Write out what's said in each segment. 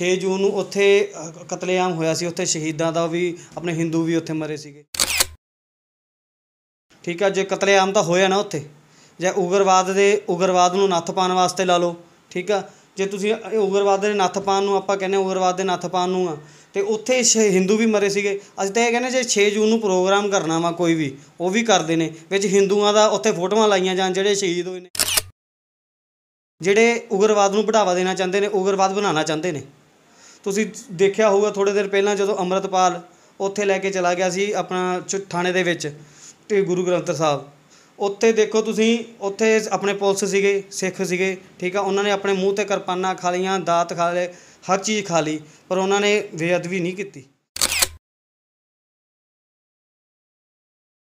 6 ਜੂਨ ਨੂੰ ਉੱਥੇ ਕਤਲੇਆਮ ਹੋਇਆ ਸੀ ਉੱਥੇ ਸ਼ਹੀਦਾਂ ਦਾ ਵੀ ਆਪਣੇ ਹਿੰਦੂ ਵੀ ਉੱਥੇ ਮਰੇ ਸੀਗੇ ਠੀਕ ਆ ਜੇ ਕਤਲੇਆਮ ਤਾਂ ਹੋਇਆ ਨਾ ਉੱਥੇ ਜੇ ਉਗਰਵਾਦ ਦੇ ਉਗਰਵਾਦ ਨੂੰ ਨੱਥ ਪਾਉਣ ਵਾਸਤੇ ਲਾ ਲਓ ਠੀਕ ਆ ਜੇ ਤੁਸੀਂ ਇਹ ਉਗਰਵਾਦ ਦੇ ਨੱਥ ਪਾਉਣ ਨੂੰ ਆਪਾਂ ਕਹਿੰਦੇ ਉਗਰਵਾਦ ਦੇ ਨੱਥ ਪਾਉਣ ਨੂੰ ਆ ਤੇ ਉੱਥੇ Hindu ਹਿੰਦੂ ਵੀ ਮਰੇ ਸੀਗੇ ਅਸੀਂ ਤਾਂ ਇਹ ਕਹਿੰਦੇ ਜੇ 6 ਜੂਨ ਨੂੰ ਪ੍ਰੋਗਰਾਮ ਕਰਨਾ ਵਾ ਕੋਈ ਵੀ ਉਹ ਵੀ ਕਰਦੇ ਨੇ ਵਿੱਚ ਹਿੰਦੂਆਂ ਦਾ ਉੱਥੇ ਫੋਟੋਆਂ ਲਾਈਆਂ ਜਾਂ ਜਿਹੜੇ ਸ਼ਹੀਦ ਹੋਏ ਨੇ ਜਿਹੜੇ ਉਗਰਵਾਦ ਨੂੰ ਵਧਾਵਾ ਦੇਣਾ ਚਾਹੁੰਦੇ ਨੇ ਉਗਰਵਾਦ ਬਣਾਉਣਾ ਚਾਹੁੰਦੇ ਨੇ ਤੁਸੀਂ ਦੇਖਿਆ ਹੋਊਗਾ ਥੋੜੇ ਦਿਨ ਪਹਿਲਾਂ ਜਦੋਂ ਅੰਮ੍ਰਿਤਪਾਲ ਉੱਥੇ ਲੈ ਕੇ ਚਲਾ ਗਿਆ ਸੀ ਆਪਣਾ ਥਾਣੇ ਦੇ ਵਿੱਚ ਤੇ ਗੁਰੂ ਗ੍ਰੰਥ ਸਾਹਿਬ ਉੱਥੇ ਦੇਖੋ ਤੁਸੀਂ ਉੱਥੇ ਆਪਣੇ ਪੁਲਿਸ ਸੀਗੇ ਸਿੱਖ ਸੀਗੇ ਠੀਕ ਆ ਉਹਨਾਂ ਨੇ ਆਪਣੇ ਮੂੰਹ ਤੇ ਕਿਰਪਾਨਾਂ ਖਾ ਲੀਆਂ ਦਾਤ ਖਾ ਲਏ ਹਰ ਚੀਜ਼ ਖਾ ਲਈ ਪਰ ਉਹਨਾਂ ਨੇ ਬੇਅਦਬੀ ਨਹੀਂ ਕੀਤੀ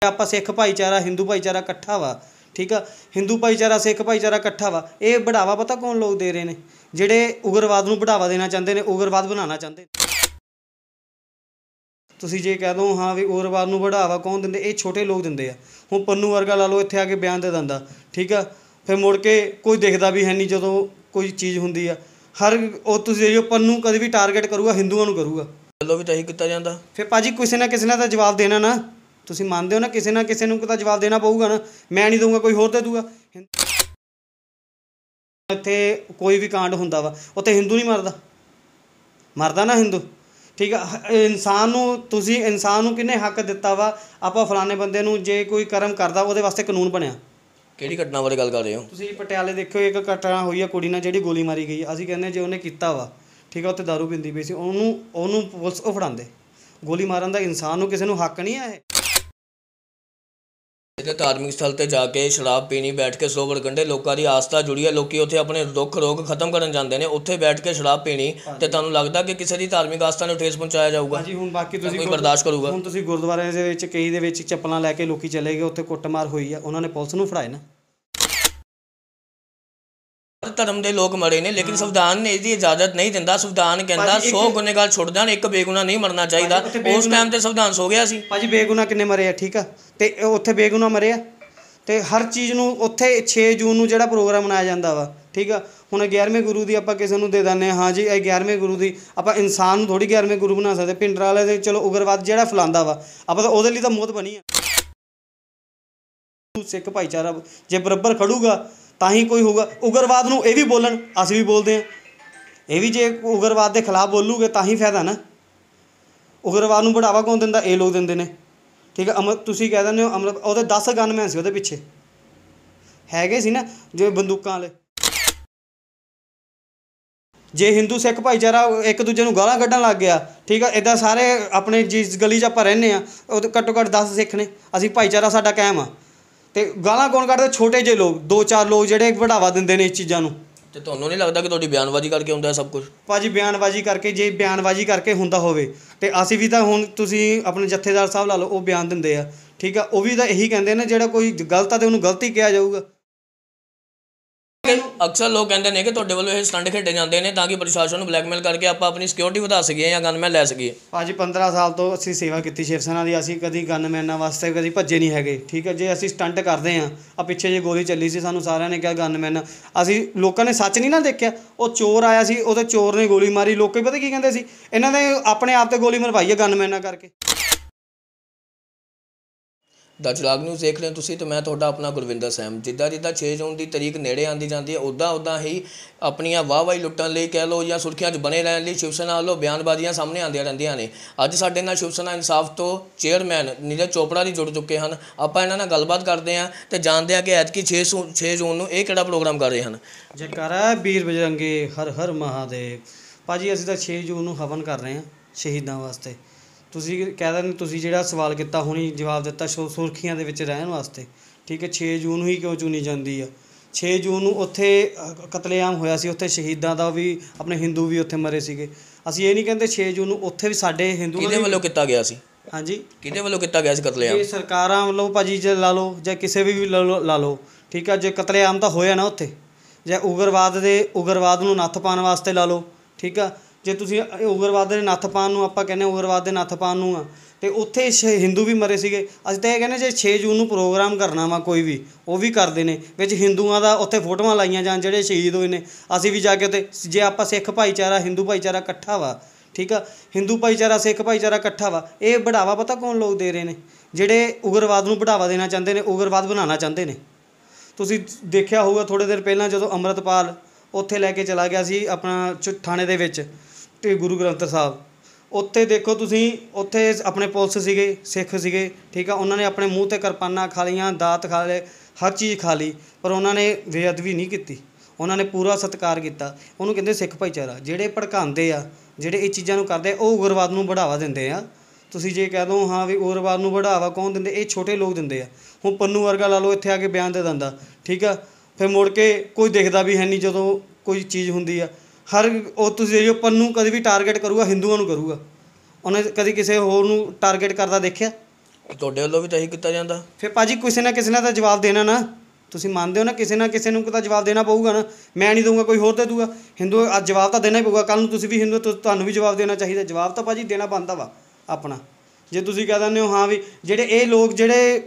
ਆਪਾਂ ਸਿੱਖ ਭਾਈਚਾਰਾ ਹਿੰਦੂ ਭਾਈਚਾਰਾ ਇਕੱਠਾ ਵਾ ਠੀਕ ਆ ਹਿੰਦੂ ਭਾਈਚਾਰਾ ਸਿੱਖ ਭਾਈਚਾਰਾ ਇਕੱਠਾ ਵਾ ਇਹ ਬੜਾਵਾ ਪਤਾ ਕੌਣ ਲੋਕ ਦੇ ਰਹੇ ਨੇ ਜਿਹੜੇ ਉਗਰਵਾਦ ਨੂੰ ਵਧਾਵਾ ਦੇਣਾ ਚਾਹੁੰਦੇ ਨੇ ਉਗਰਵਾਦ ਬਣਾਉਣਾ ਚਾਹੁੰਦੇ ਤੁਸੀਂ ਜੇ ਕਹਿ ਦੋ ਹਾਂ ਵੀ ਉਗਰਵਾਦ ਨੂੰ ਵਧਾਵਾ ਕੌਣ ਦਿੰਦੇ ਇਹ ਛੋਟੇ ਲੋਕ ਦਿੰਦੇ ਆ ਹੁਣ ਪੰਨੂ ਵਰਗਾ ਲਾ ਲਓ ਇੱਥੇ ਆ ਕੇ ਬਿਆਨ ਦੇ ਦਿੰਦਾ ਠੀਕ ਆ ਫਿਰ ਮੁੜ ਕੇ ਕੋਈ ਦੇਖਦਾ ਵੀ ਹੈ ਨਹੀਂ ਜਦੋਂ ਕੋਈ ਚੀਜ਼ ਹੁੰਦੀ ਆ ਹਰ ਉਹ ਤੁਸੀਂ ਜੇ ਪੰਨੂ ਕਦੇ ਵੀ ਟਾਰਗੇਟ ਕਰੂਗਾ ਹਿੰਦੂਆਂ ਨੂੰ ਕਰੂਗਾ ਚਲੋ ਵੀ ਤਹੀ ਕੀਤਾ ਜਾਂਦਾ ਫਿਰ ਭਾਜੀ ਕਿਸੇ ਨਾ ਕਿਸੇ ਨਾਲ ਤਾਂ ਜਵਾਬ ਦੇਣਾ ਨਾ ਤੁਸੀਂ ਮੰਨਦੇ ਹੋ ਨਾ ਕਿਸੇ ਨਾ ਕਿਸੇ ਨੂੰ ਤਾਂ ਜਵਾਬ ਦੇਣਾ ਪਊਗਾ ਨਾ ਮੈਂ ਨਹੀਂ ਦਊਂਗਾ ਕੋਈ ਹੋਰ ਦੇ ਦੂਗਾ ਇੱਥੇ ਕੋਈ ਵੀ ਕਾਂਡ ਹੁੰਦਾ ਵਾ ਉੱਥੇ ਹਿੰਦੂ ਨਹੀਂ ਮਰਦਾ ਮਰਦਾ ਨਾ ਹਿੰਦੂ ਠੀਕ ਆ ਇਨਸਾਨ ਨੂੰ ਤੁਸੀਂ ਇਨਸਾਨ ਨੂੰ ਕਿੰਨੇ ਹੱਕ ਦਿੱਤਾ ਵਾ ਆਪਾਂ ਫਲਾਣੇ ਬੰਦੇ ਨੂੰ ਜੇ ਕੋਈ ਕਰਮ ਕਰਦਾ ਉਹਦੇ ਵਾਸਤੇ ਕਾਨੂੰਨ ਬਣਿਆ ਕਿਹੜੀ ਘਟਨਾ ਬਾਰੇ ਗੱਲ ਕਰ ਰਹੇ ਹੋ ਤੁਸੀਂ ਪਟਿਆਲੇ ਦੇਖਿਓ ਇੱਕ ਘਟਨਾ ਹੋਈ ਆ ਕੁੜੀ ਨਾਲ ਜਿਹੜੀ ਗੋਲੀ ਮਾਰੀ ਗਈ ਅਸੀਂ ਕਹਿੰਦੇ ਜੇ ਉਹਨੇ ਕੀਤਾ ਵਾ ਠੀਕ ਆ ਉੱਥੇ दारू ਪੀਂਦੀ ਪਈ ਸੀ ਉਹਨੂੰ ਉਹਨੂੰ ਪੁਲਿਸ ਉਹ ਫੜਾਉਂਦੇ ਗੋਲੀ ਮਾਰਨ ਦਾ ਇਨਸਾਨ ਨੂੰ ਕਿਸੇ ਨੂੰ ਹੱਕ ਨਹੀਂ ਆ ਇਹ ਇੱਥੇ ਧਾਰਮਿਕ ਸਥਲ ਤੇ ਜਾ ਕੇ ਸ਼ਰਾਬ ਪੀਣੀ ਬੈਠ ਕੇ ਸੋਗੜ ਗੰਡੇ ਲੋਕਾਂ ਦੀ ਆਸਥਾ ਜੁੜੀ ਹੈ ਲੋਕੀ ਉੱਥੇ ਆਪਣੇ ਦੁੱਖ ਰੋਗ ਖਤਮ ਕਰਨ ਜਾਂਦੇ ਨੇ ਉੱਥੇ ਬੈਠ ਕੇ ਸ਼ਰਾਬ ਪੀਣੀ ਤੇ ਤੁਹਾਨੂੰ ਲੱਗਦਾ ਕਿ ਕਿਸੇ ਦੀ ਧਾਰਮਿਕ ਆਸਥਾ ਨੂੰ ਠੇਸ ਪਹੁੰਚਾਇਆ ਜਾਊਗਾ ਹਾਂਜੀ ਹੁਣ ਬਾਕੀ ਤੁਸੀਂ ਕੋਈ ਬਰਦਾਸ਼ਤ ਕਰੂਗਾ ਹੁਣ ਤੁਸੀਂ ਗੁਰਦੁਆਰਿਆਂ ਦੇ ਵਿੱਚ ਕਈ ਦੇ ਵਿੱਚ ਚੱਪਲਾਂ ਲੈ ਕੇ ਲੋਕੀ ਚਲੇ ਗਏ ਉੱਥੇ ਕੁੱਟਮਾਰ ਹੋਈ ਆ ਉਹਨਾਂ ਨੇ ਪੁਲਿਸ ਨੂੰ ਫੜਾਇਆ ਨਾ ਹਰ ਧਰਮ ਦੇ ਲੋਕ ਮਰੇ ਨੇ ਲੇਕਿਨ ਸੰਵਿਧਾਨ ਨੇ ਇਹਦੀ ਇਜਾਜ਼ਤ ਨਹੀਂ ਦਿੰਦਾ ਸੰਵਿਧਾਨ ਕਹਿੰਦਾ 100 ਗੁਨਾਹਗਾਰ ਛੁੱਟ ਜਾਣ ਇੱਕ ਬੇਗੁਨਾਹ ਨਹੀਂ ਮਰਨਾ ਚਾਹੀਦਾ ਉਸ ਟਾਈਮ ਤੇ ਸੰਵਿਧਾਨ ਸੋ ਗਿਆ ਸੀ ਭਾਜੀ ਬੇਗੁਨਾਹ ਕਿੰਨੇ ਮਰੇ ਆ ਠੀਕ ਆ ਤੇ ਉੱਥੇ ਬੇਗੁਨਾਹ ਮਰੇ ਆ ਤੇ ਹਰ ਚੀਜ਼ ਨੂੰ ਉੱਥੇ 6 ਜੂਨ ਨੂੰ ਜਿਹੜਾ ਪ੍ਰੋਗਰਾਮ ਮਨਾਇਆ ਜਾਂਦਾ ਵਾ ਠੀਕ ਆ ਹੁਣ 11ਵੇਂ ਗੁਰੂ ਦੀ ਆਪਾਂ ਕਿਸੇ ਨੂੰ ਦੇ ਦਿੰਦੇ ਹਾਂ ਹਾਂਜੀ ਜੀ ਇਹ 11ਵੇਂ ਗੁਰੂ ਦੀ ਆਪਾਂ ਇਨਸਾਨ ਨੂੰ ਥੋੜੀ 11ਵੇਂ ਗੁਰੂ ਬਣਾ ਸਕਦੇ ਪਿੰਡਰ ਵਾਲੇ ਦੇ ਚਲੋ ਉਗਰਵਾਦ ਜਿਹੜਾ ਫਲਾਂਦਾ ਵਾ ਆਪਾਂ ਤਾਂ ਉਹਦੇ ਲਈ ਤਾਂ ਮੌਤ ਬਣੀ ਆ ਸਿੱਖ ਭਾਈਚਾਰਾ ਜੇ ਬਰਾਬਰ ਖੜੂਗਾ ਤਾਂ ਹੀ ਕੋਈ ਹੋਊਗਾ ਉਗਰਵਾਦ ਨੂੰ ਇਹ ਵੀ ਬੋਲਣ ਅਸੀਂ ਵੀ ਬੋਲਦੇ ਹਾਂ ਇਹ ਵੀ ਜੇ ਉਗਰਵਾਦ ਦੇ ਖਿਲਾਫ ਬੋਲੂਗੇ ਤਾਂ ਹੀ ਫਾਇਦਾ ਨਾ ਉਗਰਵਾਦ ਨੂੰ ਬੜਾਵਾ ਕੌਣ ਦਿੰਦਾ ਇਹ ਲੋਕ ਦਿੰਦੇ ਨੇ ਠੀਕ ਹੈ ਅਮਰ ਤੁਸੀਂ ਕਹਿ ਦਿੰਦੇ ਹੋ ਅਮਰ ਉਹਦੇ 10 ਗਨਮੈਨ ਸੀ ਉਹਦੇ ਪਿੱਛੇ ਹੈਗੇ ਸੀ ਨਾ ਜਿਵੇਂ ਬੰਦੂਕਾਂ ਵਾਲੇ ਜੇ ਹਿੰਦੂ ਸਿੱਖ ਭਾਈਚਾਰਾ ਇੱਕ ਦੂਜੇ ਨੂੰ ਗਾਲਾਂ ਕੱਢਣ ਲੱਗ ਗਿਆ ਠੀਕ ਆ ਇਦਾਂ ਸਾਰੇ ਆਪਣੇ ਜਿਸ ਗਲੀ 'ਚ ਆਪਾਂ ਰਹਿੰਦੇ ਆ ਉਹ ਘੱਟੋ ਘੱਟ 10 ਸਿੱਖ ਨੇ ਅਸੀਂ ਭਾਈਚਾਰਾ ਸਾਡਾ ਕਾਇਮ ਆ ਤੇ ਗਾਲਾਂ ਕੌਣ ਕੱਢਦਾ ਛੋਟੇ ਜਿਹੇ ਲੋਕ ਦੋ ਚਾਰ ਲੋਕ ਜਿਹੜੇ ਵਡਾਵਾ ਦਿੰਦੇ ਨੇ ਇਸ ਚੀਜ਼ਾਂ ਨੂੰ ਤੇ ਤੁਹਾਨੂੰ ਨਹੀਂ ਲੱਗਦਾ ਕਿ ਤੁਹਾਡੀ ਬਿਆਨਬਾਜ਼ੀ ਕਰਕੇ ਹੁੰਦਾ ਹੈ ਸਭ ਕੁਝ ਭਾਜੀ ਬਿਆਨਬਾਜ਼ੀ ਕਰਕੇ ਜੇ ਬਿਆਨਬਾਜ਼ੀ ਕਰਕੇ ਹੁੰਦਾ ਹੋਵੇ ਤੇ ਅਸੀਂ ਵੀ ਤਾਂ ਹੁਣ ਤੁਸੀਂ ਆਪਣੇ ਜਥੇਦਾਰ ਸਾਹਿਬ ਲਾ ਲਓ ਉਹ ਬਿਆਨ ਦਿੰਦੇ ਆ ਠੀਕ ਆ ਉਹ ਵੀ ਤਾਂ ਇਹੀ ਕਹਿੰਦੇ ਨੇ ਜਿਹੜਾ ਕੋਈ ਗਲਤ ਆ ਤੇ ਉਹਨੂੰ ਗਲਤੀ ਕਿਹਾ ਜਾਊਗਾ ਅਕਸਰ ਲੋਕ ਕਹਿੰਦੇ ਨੇ ਕਿ ਤੁਹਾਡੇ ਵੱਲੋਂ ਇਹ ਸਟੰਡ ਖੇਡੇ ਜਾਂਦੇ ਨੇ ਤਾਂ ਕਿ ਪ੍ਰਸ਼ਾਸਨ ਨੂੰ ਬਲੈਕਮੇਲ ਕਰਕੇ ਆਪਾਂ ਆਪਣੀ ਸਿਕਿਉਰਿਟੀ ਵਧਾ ਸਕੀਏ ਜਾਂ ਗਨਮੈਨ ਲੈ ਸਕੀਏ ਭਾਜੀ 15 ਸਾਲ ਤੋਂ ਅਸੀਂ ਸੇਵਾ ਕੀਤੀ ਸ਼ਿਵ ਸੈਨਾ ਦੀ ਅਸੀਂ ਕਦੀ ਗਨਮੈਨਾਂ ਵਾਸਤੇ ਕਦੀ ਭੱਜੇ ਨਹੀਂ ਹੈਗੇ ਠੀਕ ਹੈ ਜੇ ਅਸੀਂ ਸਟੰਟ ਕਰਦੇ ਆ ਆ ਪਿੱਛੇ ਜੇ ਗੋਲੀ ਚੱਲੀ ਸੀ ਸਾਨੂੰ ਸਾਰਿਆਂ ਨੇ ਕਿਹਾ ਗਨਮੈਨ ਅਸੀਂ ਲੋਕਾਂ ਨੇ ਸੱਚ ਨਹੀਂ ਨਾ ਦੇਖਿਆ ਉਹ ਚੋਰ ਆਇਆ ਸੀ ਉਹਦੇ ਚੋਰ ਨੇ ਗੋਲੀ ਮਾਰੀ ਲੋਕੀ ਪਤਾ ਕੀ ਕਹਿੰਦੇ ਸੀ ਇਹਨਾਂ ਨੇ ਆਪਣੇ ਆਪ ਤੇ ਗੋਲੀ ਮਰਵਾਈ ਹੈ ਗਨਮੈਨਾਂ ਕਰਕੇ ਦਾ ਜਲਾਗ ਨਿਊਜ਼ ਦੇਖ ਰਹੇ ਹੋ ਤੁਸੀਂ ਤੇ ਮੈਂ ਤੁਹਾਡਾ ਆਪਣਾ ਗੁਰਵਿੰਦਰ ਸਹਿਮ ਜਿੱਦਾਂ ਜਿੱਦਾਂ 6 ਜੂਨ ਦੀ ਤਰੀਕ ਨੇੜੇ ਆਂਦੀ ਜਾਂਦੀ ਹੈ ਉਦਾਂ ਉਦਾਂ ਹੀ ਆਪਣੀਆਂ ਵਾਹਵਾਹੀ ਲੁੱਟਣ ਲਈ ਕਹਿ ਲੋ ਜਾਂ ਸੁਰਖੀਆਂ 'ਚ ਬਣੇ ਰਹਿਣ ਲਈ ਸ਼ਿਵਸਨਾ ਵੱਲੋਂ ਬਿਆਨਬਾਜ਼ੀਆਂ ਸਾਹਮਣੇ ਆਉਂਦੀਆਂ ਰਹਿੰਦੀਆਂ ਨੇ ਅੱਜ ਸਾਡੇ ਨਾਲ ਸ਼ਿਵਸਨਾ ਇਨਸਾਫ ਤੋਂ ਚੇਅਰਮੈਨ ਨੀਰਜ ਚੋਪੜਾ ਜੀ ਜੁੜ ਚੁੱਕੇ ਹਨ ਆਪਾਂ ਇਹਨਾਂ ਨਾਲ ਗੱਲਬਾਤ ਕਰਦੇ ਹਾਂ ਤੇ ਜਾਣਦੇ ਆਂ ਕਿ ਅੱਜ 6 6 ਜੂਨ ਨੂੰ ਇਹ ਕਿਹੜਾ ਪ੍ਰੋਗਰਾਮ ਕਰ ਰਹੇ ਹਨ ਜੈਕਾਰਾ ਵੀਰ ਬਜਰੰਗੇ ਹਰ ਹਰ ਮਹਾਦੇਵ ਭਾਜੀ ਅਸੀਂ ਤਾਂ 6 ਜੂਨ ਨੂੰ ਹਵਨ ਕਰ ਰਹੇ ਹਾਂ ਸ਼ਹੀਦਾਂ ਵਾਸਤੇ ਤੁਸੀਂ ਕਹਿ ਦਿੰਦੇ ਤੁਸੀਂ ਜਿਹੜਾ ਸਵਾਲ ਕੀਤਾ ਹੁਣੀ ਜਵਾਬ ਦਿੱਤਾ ਸੁਰਖੀਆਂ ਦੇ ਵਿੱਚ ਰਹਿਣ ਵਾਸਤੇ ਠੀਕ ਹੈ 6 ਜੂਨ ਨੂੰ ਹੀ ਕਿਉਂ ਚੁਣੀ ਜਾਂਦੀ ਆ 6 ਜੂਨ ਨੂੰ ਉੱਥੇ ਕਤਲੇਆਮ ਹੋਇਆ ਸੀ ਉੱਥੇ ਸ਼ਹੀਦਾਂ ਦਾ ਵੀ ਆਪਣੇ ਹਿੰਦੂ ਵੀ ਉੱਥੇ ਮਰੇ ਸੀਗੇ ਅਸੀਂ ਇਹ ਨਹੀਂ ਕਹਿੰਦੇ 6 ਜੂਨ ਨੂੰ ਉੱਥੇ ਵੀ ਸਾਡੇ ਹਿੰਦੂ ਕਿਹਦੇ ਵੱਲੋਂ ਕੀਤਾ ਗਿਆ ਸੀ ਹਾਂਜੀ ਕਿਹਦੇ ਵੱਲੋਂ ਕੀਤਾ ਗਿਆ ਸੀ ਕਤਲੇਆਮ ਇਹ ਸਰਕਾਰਾਂ ਵੱਲੋਂ ਭਾਜੀ ਜੇ ਲਾ ਲਓ ਜਾਂ ਕਿਸੇ ਵੀ ਲਾ ਲਓ ਠੀਕ ਆ ਜੇ ਕਤਲੇਆਮ ਤਾਂ ਹੋਇਆ ਨਾ ਉੱਥੇ ਜਾਂ ਉਗਰਵਾਦ ਦੇ ਉਗਰਵਾਦ ਨੂੰ ਨੱਥ ਪਾਉਣ ਵਾਸਤੇ ਲਾ ਲਓ ਠੀਕ ਆ ਜੇ ਤੁਸੀਂ ਉਗਰਵਾਦ ਦੇ ਨੱਥ ਪਾਣ ਨੂੰ ਆਪਾਂ ਕਹਿੰਦੇ ਉਗਰਵਾਦ ਦੇ ਨੱਥ ਪਾਣ ਨੂੰ ਆ ਤੇ ਉੱਥੇ ਛੇ ਹਿੰਦੂ ਵੀ ਮਰੇ ਸੀਗੇ ਅਸੀਂ ਤਾਂ ਇਹ ਕਹਿੰਦੇ ਜੇ 6 ਜੂਨ ਨੂੰ ਪ੍ਰੋਗਰਾਮ ਕਰਨਾ ਵਾ ਕੋਈ ਵੀ ਉਹ ਵੀ ਕਰਦੇ ਨੇ ਵਿੱਚ ਹਿੰਦੂਆਂ ਦਾ ਉੱਥੇ ਫੋਟੋਆਂ ਲਾਈਆਂ ਜਾਂ ਜਿਹੜੇ ਸ਼ਹੀਦ ਹੋਏ ਨੇ ਅਸੀਂ ਵੀ ਜਾ ਕੇ ਉੱਥੇ ਜੇ ਆਪਾਂ ਸਿੱਖ ਭਾਈਚਾਰਾ ਹਿੰਦੂ ਭਾਈਚਾਰਾ ਇਕੱਠਾ ਵਾ ਠੀਕ ਆ ਹਿੰਦੂ ਭਾਈਚਾਰਾ ਸਿੱਖ ਭਾਈਚਾਰਾ ਇਕੱਠਾ ਵਾ ਇਹ ਬੜਾਵਾ ਪਤਾ ਕੌਣ ਲੋਕ ਦੇ ਰਹੇ ਨੇ ਜਿਹੜੇ ਉਗਰਵਾਦ ਨੂੰ ਬੜਾਵਾ ਦੇਣਾ ਚਾਹੁੰਦੇ ਨੇ ਉਗਰਵਾਦ ਬਣਾਉਣਾ ਚਾਹੁੰਦੇ ਨੇ ਤੁਸੀਂ ਦੇਖਿਆ ਹੋਊਗਾ ਥੋੜੇ ਦਿਨ ਪਹਿਲਾਂ ਜਦੋਂ ਅੰਮ੍ਰਿਤਪਾਲ ਉੱਥੇ ਲੈ ਕੇ ਚਲਾ ਗਿਆ ਸੀ ਆਪਣਾ ਥਾਣੇ ਦੇ ਵਿੱਚ ਤੇ ਗੁਰੂ ਗ੍ਰੰਥ ਸਾਹਿਬ ਉੱਥੇ ਦੇਖੋ ਤੁਸੀਂ ਉੱਥੇ ਆਪਣੇ ਪੁਲਿਸ ਸੀਗੇ ਸਿੱਖ ਸੀਗੇ ਠੀਕ ਆ ਉਹਨਾਂ ਨੇ ਆਪਣੇ ਮੂੰਹ ਤੇ ਕਿਰਪਾਨਾਂ ਖਾਲੀਆਂ ਦਾਤ ਖਾਲੇ ਹਰ ਚੀਜ਼ ਖਾਲੀ ਪਰ ਉਹਨਾਂ ਨੇ ਬੇਅਦਬੀ ਨਹੀਂ ਕੀਤੀ ਉਹਨਾਂ ਨੇ ਪੂਰਾ ਸਤਿਕਾਰ ਕੀਤਾ ਉਹਨੂੰ ਕਹਿੰਦੇ ਸਿੱਖ ਭਾਈਚਾਰਾ ਜਿਹੜੇ ਭੜਕਾਉਂਦੇ ਆ ਜਿਹੜੇ ਇਹ ਚੀਜ਼ਾਂ ਨੂੰ ਕਰਦੇ ਉਹ ਉਗਰਵਾਦ ਨੂੰ ਵਧਾਵਾ ਦਿੰਦੇ ਆ ਤੁਸੀਂ ਜੇ ਕਹਿ ਦੋ ਹਾਂ ਵੀ ਉਗਰਵਾਦ ਨੂੰ ਵਧਾਵਾ ਕੌਣ ਦਿੰਦੇ ਇਹ ਛੋਟੇ ਲੋਕ ਦਿੰਦੇ ਆ ਹੁਣ ਪੰਨੂ ਵਰਗਾ ਲਾ ਲਓ ਇੱਥੇ ਆ ਕੇ ਬਿਆਨ ਦੇ ਦਿੰਦਾ ਠੀਕ ਆ ਫਿਰ ਮੁੜ ਕੇ ਕੋਈ ਦੇਖਦਾ ਵੀ ਹੈ ਨਹੀਂ ਜਦੋਂ ਕੋਈ ਚੀਜ਼ ਹੁੰਦੀ ਆ ਹਰ ਉਹ ਤੁਸੀਂ ਜੋ ਪੰਨੂ ਕਦੇ ਵੀ ਟਾਰਗੇਟ ਕਰੂਗਾ ਹਿੰਦੂਆਂ ਨੂੰ ਕਰੂਗਾ ਉਹਨੇ ਕਦੀ ਕਿਸੇ ਹੋਰ ਨੂੰ ਟਾਰਗੇਟ ਕਰਦਾ ਦੇਖਿਆ ਤੁਹਾਡੇ ਵੱਲੋਂ ਵੀ ਤਾਂ ਇਹੀ ਕੀਤਾ ਜਾਂਦਾ ਫਿਰ ਭਾਜੀ ਕਿਸੇ ਨਾ ਕਿਸੇ ਨਾਲ ਤਾਂ ਜਵਾਬ ਦੇਣਾ ਨਾ ਤੁਸੀਂ ਮੰਨਦੇ ਹੋ ਨਾ ਕਿਸੇ ਨਾ ਕਿਸੇ ਨੂੰ ਤਾਂ ਜਵਾਬ ਦੇਣਾ ਪਊਗਾ ਨਾ ਮੈਂ ਨਹੀਂ ਦਊਗਾ ਕੋਈ ਹੋਰ ਦੇ ਦੂਗਾ ਹਿੰਦੂ ਅੱਜ ਜਵਾਬ ਤਾਂ ਦੇਣਾ ਹੀ ਪਊਗਾ ਕੱਲ ਨੂੰ ਤੁਸੀਂ ਵੀ ਹਿੰਦੂ ਤੁਹਾਨੂੰ ਵੀ ਜਵਾਬ ਦੇਣਾ ਚਾਹੀਦਾ ਜਵਾਬ ਤਾਂ ਭਾਜੀ ਦੇਣਾ ਬਣਦਾ ਵਾ ਆਪਣਾ ਜੇ ਤੁਸੀਂ ਕਹਿ ਦਿੰਦੇ ਹੋ ਹਾਂ ਵੀ ਜਿਹੜੇ ਇਹ ਲੋਕ ਜਿਹੜੇ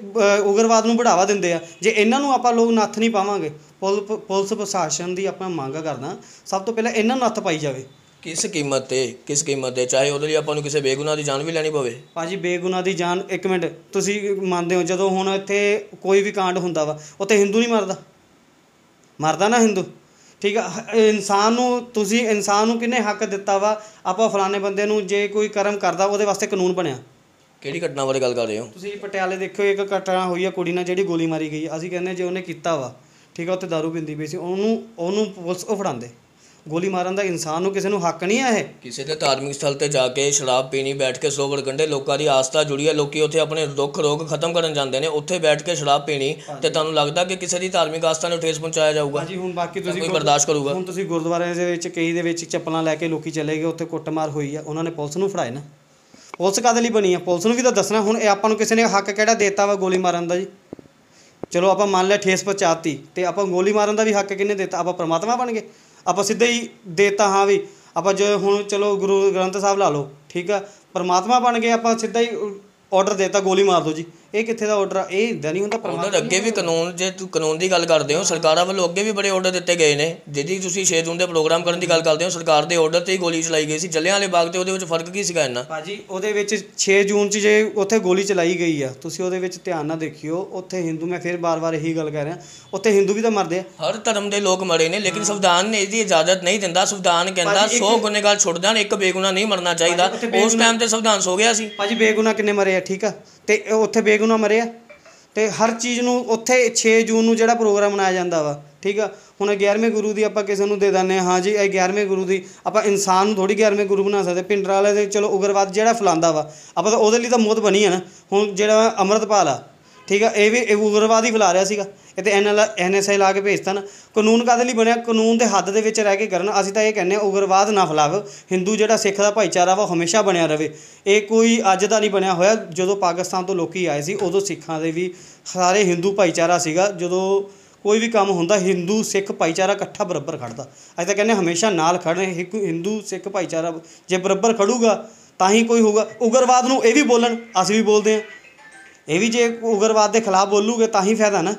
ਉਗਰਵਾਦ ਨੂੰ ਬੜਾਵਾ ਦਿੰਦੇ ਆ ਜੇ ਇਹਨਾਂ ਨੂੰ ਆਪਾਂ ਲੋਕ ਨੱਥ ਨਹੀਂ ਪਾਵਾਂਗੇ ਪੁਲਿਸ ਪ੍ਰਸ਼ਾਸਨ ਦੀ ਆਪਾਂ ਮੰਗ ਕਰਦਾ ਸਭ ਤੋਂ ਪਹਿਲਾਂ ਇਹਨਾਂ ਨੂੰ ਨੱਥ ਪਾਈ ਜਾਵੇ ਕਿਸ ਕੀਮਤ ਤੇ ਕਿਸ ਕੀਮਤ ਤੇ ਚਾਹੇ ਉਹਦੇ ਲਈ ਆਪਾਂ ਨੂੰ ਕਿਸੇ ਬੇਗੁਨਾਹ ਦੀ ਜਾਨ ਵੀ ਲੈਣੀ ਪਵੇ ਭਾਜੀ ਬੇਗੁਨਾਹ ਦੀ ਜਾਨ ਇੱਕ ਮਿੰਟ ਤੁਸੀਂ ਮੰਨਦੇ ਹੋ ਜਦੋਂ ਹੁਣ ਇੱਥੇ ਕੋਈ ਵੀ ਕਾਂਡ ਹੁੰਦਾ ਵਾ ਉੱਥੇ ਹਿੰਦੂ ਨਹੀਂ ਮਰਦਾ ਮਰਦਾ ਨਾ ਹਿੰਦੂ ਠੀਕ ਆ ਇਨਸਾਨ ਨੂੰ ਤੁਸੀਂ ਇਨਸਾਨ ਨੂੰ ਕਿੰਨੇ ਹੱਕ ਦਿੱਤਾ ਵਾ ਆਪਾਂ ਫਲਾਣੇ ਬੰਦੇ ਨੂੰ ਜੇ ਕੋਈ ਕਰਮ ਕਰਦਾ ਉਹਦੇ ਵਾਸਤੇ ਕਾਨੂੰਨ ਬਣਿਆ ਕਿਹੜੀ ਘਟਨਾ ਬਾਰੇ ਗੱਲ ਕਰ ਰਹੇ ਹੋ ਤੁਸੀਂ ਪਟਿਆਲੇ ਦੇਖੋ ਇੱਕ ਘਟਨਾ ਹੋਈ ਆ ਕੁੜੀ ਨਾਲ ਜਿਹੜੀ ਗੋਲੀ ਮਾਰੀ ਗਈ ਅਸੀਂ ਕਹਿੰਦੇ ਜੇ ਉਹਨੇ ਕੀਤਾ ਵਾ ਠੀਕ ਆ ਉੱਥੇ दारू ਪੀਂਦੀ ਪਈ ਸੀ ਉਹਨੂੰ ਉਹਨੂੰ ਪੁਲਿਸ ਉਹ ਫੜਾਉਂਦੇ ਗੋਲੀ ਮਾਰਨ ਦਾ ਇਨਸਾਨ ਨੂੰ ਕਿਸੇ ਨੂੰ ਹੱਕ ਨਹੀਂ ਆ ਇਹ ਕਿਸੇ ਦੇ ਧਾਰਮਿਕ ਸਥਲ ਤੇ ਜਾ ਕੇ ਸ਼ਰਾਬ ਪੀਣੀ ਬੈਠ ਕੇ ਸੋਗੜ ਗੰਡੇ ਲੋਕਾਂ ਦੀ ਆਸਥਾ ਜੁੜੀ ਹੈ ਲੋਕੀ ਉੱਥੇ ਆਪਣੇ ਦੁੱਖ ਰੋਗ ਖਤਮ ਕਰਨ ਜਾਂਦੇ ਨੇ ਉੱਥੇ ਬੈਠ ਕੇ ਸ਼ਰਾਬ ਪੀਣੀ ਤੇ ਤੁਹਾਨੂੰ ਲੱਗਦਾ ਕਿ ਕਿਸੇ ਦੀ ਧਾਰਮਿਕ ਆਸਥਾ ਨੂੰ ਠੇਸ ਪਹੁੰਚਾਇਆ ਜਾਊਗਾ ਹਾਂਜੀ ਹੁਣ ਬਾਕੀ ਤੁਸੀਂ ਕੋਈ ਬਰਦਾਸ਼ਤ ਕਰੂਗਾ ਹੁਣ ਤੁਸੀਂ ਗੁਰਦੁਆਰੇ ਦੇ ਵਿੱਚ ਕਈ ਦੇ ਵਿੱਚ ਚੱਪਲਾਂ ਲੈ ਕੇ ਲੋਕੀ ਚਲੇ ਗਏ ਉੱਥੇ ਕੁੱਟਮਾਰ ਹੋਈ ਆ ਉਹਨਾਂ ਨੇ ਪੁਲਿਸ ਨੂੰ ਫੜਾਇਆ ਨਾ ਪੁਲਿਸ ਕਾਦੇ ਲਈ ਬਣੀ ਆ ਪੁਲਿਸ ਨੂੰ ਵੀ ਤਾਂ ਦੱਸਣਾ ਹੁਣ ਇਹ ਆਪਾਂ ਨੂੰ ਕਿਸੇ ਨੇ ਹੱਕ ਕਿਹੜਾ ਦਿੱਤਾ ਵਾ ਗੋਲੀ ਮਾਰਨ ਦਾ ਜੀ ਚਲੋ ਆਪਾਂ ਮੰਨ ਲਿਆ ਠੇਸ ਪਹੁੰਚਾਤੀ ਤੇ ਆਪਾਂ ਗੋਲੀ ਮਾਰਨ ਦਾ ਵੀ ਹੱਕ ਕਿਹਨੇ ਦਿੱਤਾ ਆਪਾਂ ਪ੍ਰਮਾਤਮਾ ਬਣ ਗਏ ਆਪਾਂ ਸਿੱਧੇ ਹੀ ਦੇਤਾ ਹਾਂ ਵੀ ਆਪਾਂ ਜੇ ਹੁਣ ਚਲੋ ਗੁਰੂ ਗ੍ਰੰਥ ਸਾਹਿਬ ਲਾ ਲਓ ਠੀਕ ਆ ਪ੍ਰਮਾਤਮਾ ਬਣ ਗਏ ਆਪਾਂ ਸਿੱਧਾ ਹੀ ਆਰਡਰ ਦੇਤਾ ਗੋਲੀ ਮਾਰ ਦਿਓ ਜੀ ਇਹ ਕਿੱਥੇ ਦਾ ਆਰਡਰ ਆ ਇਹ ਇਦਾਂ ਨਹੀਂ ਹੁੰਦਾ ਆਰਡਰ ਅੱਗੇ ਵੀ ਕਾਨੂੰਨ ਜੇ ਤੂੰ ਕਾਨੂੰਨ ਦੀ ਗੱਲ ਕਰਦੇ ਹੋ ਸਰਕਾਰਾਂ ਵੱਲੋਂ ਅੱਗੇ ਵੀ ਬੜੇ ਆਰਡਰ ਦਿੱਤੇ ਗਏ ਨੇ ਜਿੱਦੀ ਤੁਸੀਂ 6 ਜੂਨ ਦੇ ਪ੍ਰੋਗਰਾਮ ਕਰਨ ਦੀ ਗੱਲ ਕਰਦੇ ਹੋ ਸਰਕਾਰ ਦੇ ਆਰਡਰ ਤੇ ਹੀ ਗੋਲੀ ਚਲਾਈ ਗਈ ਸੀ ਵਾਲੇ ਬਾਗ ਤੇ ਉਹਦੇ ਵਿੱਚ ਫਰਕ ਕੀ ਸੀਗਾ ਇੰਨਾ ਭਾਜੀ ਉਹਦੇ ਵਿੱਚ 6 ਜੂਨ 'ਚ ਜੇ ਉੱਥੇ ਗੋਲੀ ਚਲਾਈ ਗਈ ਆ ਤੁਸੀਂ ਉਹਦੇ ਵਿੱਚ ਧਿਆਨ ਨਾਲ ਦੇਖਿਓ ਉੱਥੇ Hindu ਮੈਂ ਫਿਰ ਬਾਰ-ਬਾਰ ਇਹੀ ਗੱਲ ਕਰ ਰਿਹਾ ਉੱਥੇ Hindu ਵੀ ਤਾਂ ਮਰਦੇ ਆ ਹਰ ਧਰਮ ਦੇ ਲੋਕ ਮਰੇ ਨੇ ਲੇਕਿਨ ਸੰਵਿਧਾਨ ਨੇ ਇਹਦੀ ਇਜਾਜ਼ਤ ਨਹੀਂ ਦਿੰਦਾ ਸੰਵਿਧਾਨ ਕਹਿੰਦਾ 100 ਗੁਨਾਹਗਾਰ ਛੁੱਟ ਜਾਣ ਇੱਕ ਬੇਗੁਨਾਹ ਨਹੀਂ ਮਰਨਾ ਚਾਹੀਦਾ ਉਸ ਟਾਈਮ ਤੇ ਸੰਵਿਧਾਨ ਸੋ ਗਿਆ ਸੀ ਭਾਜੀ ਬੇਗੁਨਾਹ ਕਿੰਨੇ ਮਰੇ ਆ ਠੀਕ ਆ ਤੇ ਉਹ ਉੱਥੇ ਬੇਗੁਨਾ ਮਰਿਆ ਤੇ ਹਰ ਚੀਜ਼ ਨੂੰ ਉੱਥੇ 6 ਜੂਨ ਨੂੰ ਜਿਹੜਾ ਪ੍ਰੋਗਰਾਮ ਮਨਾਇਆ ਜਾਂਦਾ ਵਾ ਠੀਕ ਆ ਹੁਣ 11ਵੇਂ ਗੁਰੂ ਦੀ ਆਪਾਂ ਕਿਸੇ ਨੂੰ ਦੇ ਦਾਨੇ ਹਾਂ ਜੀ ਇਹ 11ਵੇਂ ਗੁਰੂ ਦੀ ਆਪਾਂ ਇਨਸਾਨ ਨੂੰ ਥੋੜੀ 11ਵੇਂ ਗੁਰੂ ਬਣਾ ਸਕਦੇ ਪਿੰਡਰ ਵਾਲੇ ਦੇ ਚਲੋ ਉਗਰਵਾਦ ਜਿਹੜਾ ਫਲਾਂਦਾ ਵਾ ਆਪਾਂ ਤਾਂ ਉਹਦੇ ਲਈ ਤਾਂ ਮੋਤ ਬਣੀ ਆ ਨਾ ਹੁਣ ਜਿਹੜਾ ਅਮਰਤਪਾਲ ਆ ਠੀਕ ਆ ਇਹ ਵੀ ਉਗਰਵਾਦ ਹੀ ਫਲਾ ਰਿਹਾ ਸੀਗਾ ਇਹ ਤੇ ਐਨਐਲ ਐਨਐਸਆਈ ਲਾ ਕੇ ਭੇਜਤਾ ਨਾ ਕਾਨੂੰਨ ਕਾਦੇ ਲਈ ਬਣਿਆ ਕਾਨੂੰਨ ਦੇ ਹੱਦ ਦੇ ਵਿੱਚ ਰਹਿ ਕੇ ਕਰਨ ਅਸੀਂ ਤਾਂ ਇਹ ਕਹਿੰਨੇ ਉਗਰਵਾਦ ਨਾ ਫਲਾਵ ਹਿੰਦੂ ਜਿਹੜਾ ਸਿੱਖ ਦਾ ਭਾਈਚਾਰਾ ਵਾ ਹਮੇਸ਼ਾ ਬਣਿਆ ਰਵੇ ਇਹ ਕੋਈ ਅੱਜ ਦਾ ਨਹੀਂ ਬਣਿਆ ਹੋਇਆ ਜਦੋਂ ਪਾਕਿਸਤਾਨ ਤੋਂ ਲੋਕੀ ਆਏ ਸੀ ਉਦੋਂ ਸਿੱਖਾਂ ਦੇ ਵੀ ਸਾਰੇ ਹਿੰਦੂ ਭਾਈਚਾਰਾ ਸੀਗਾ ਜਦੋਂ ਕੋਈ ਵੀ ਕੰਮ ਹੁੰਦਾ ਹਿੰਦੂ ਸਿੱਖ ਭਾਈਚਾਰਾ ਇਕੱਠਾ ਬਰਾਬਰ ਖੜਦਾ ਅਸੀਂ ਤਾਂ ਕਹਿੰਨੇ ਹਮੇਸ਼ਾ ਨਾਲ ਖੜਨੇ ਹਿੰਦੂ ਸਿੱਖ ਭਾਈਚਾਰਾ ਜੇ ਬਰਾਬਰ ਖੜੂਗਾ ਤਾਂ ਹੀ ਕੋਈ ਹੋਊਗਾ ਉਗਰਵਾਦ ਨੂੰ ਇਹ ਵੀ ਬੋਲਣ ਅਸੀਂ ਵੀ ਬੋਲਦੇ ਆ ਇਹ ਵੀ ਜੇ ਉਗਰਵਾਦ ਦੇ ਖਿਲਾਫ ਬੋਲੂਗੇ ਤਾਂ ਹੀ ਫਾਇਦਾ ਨਾ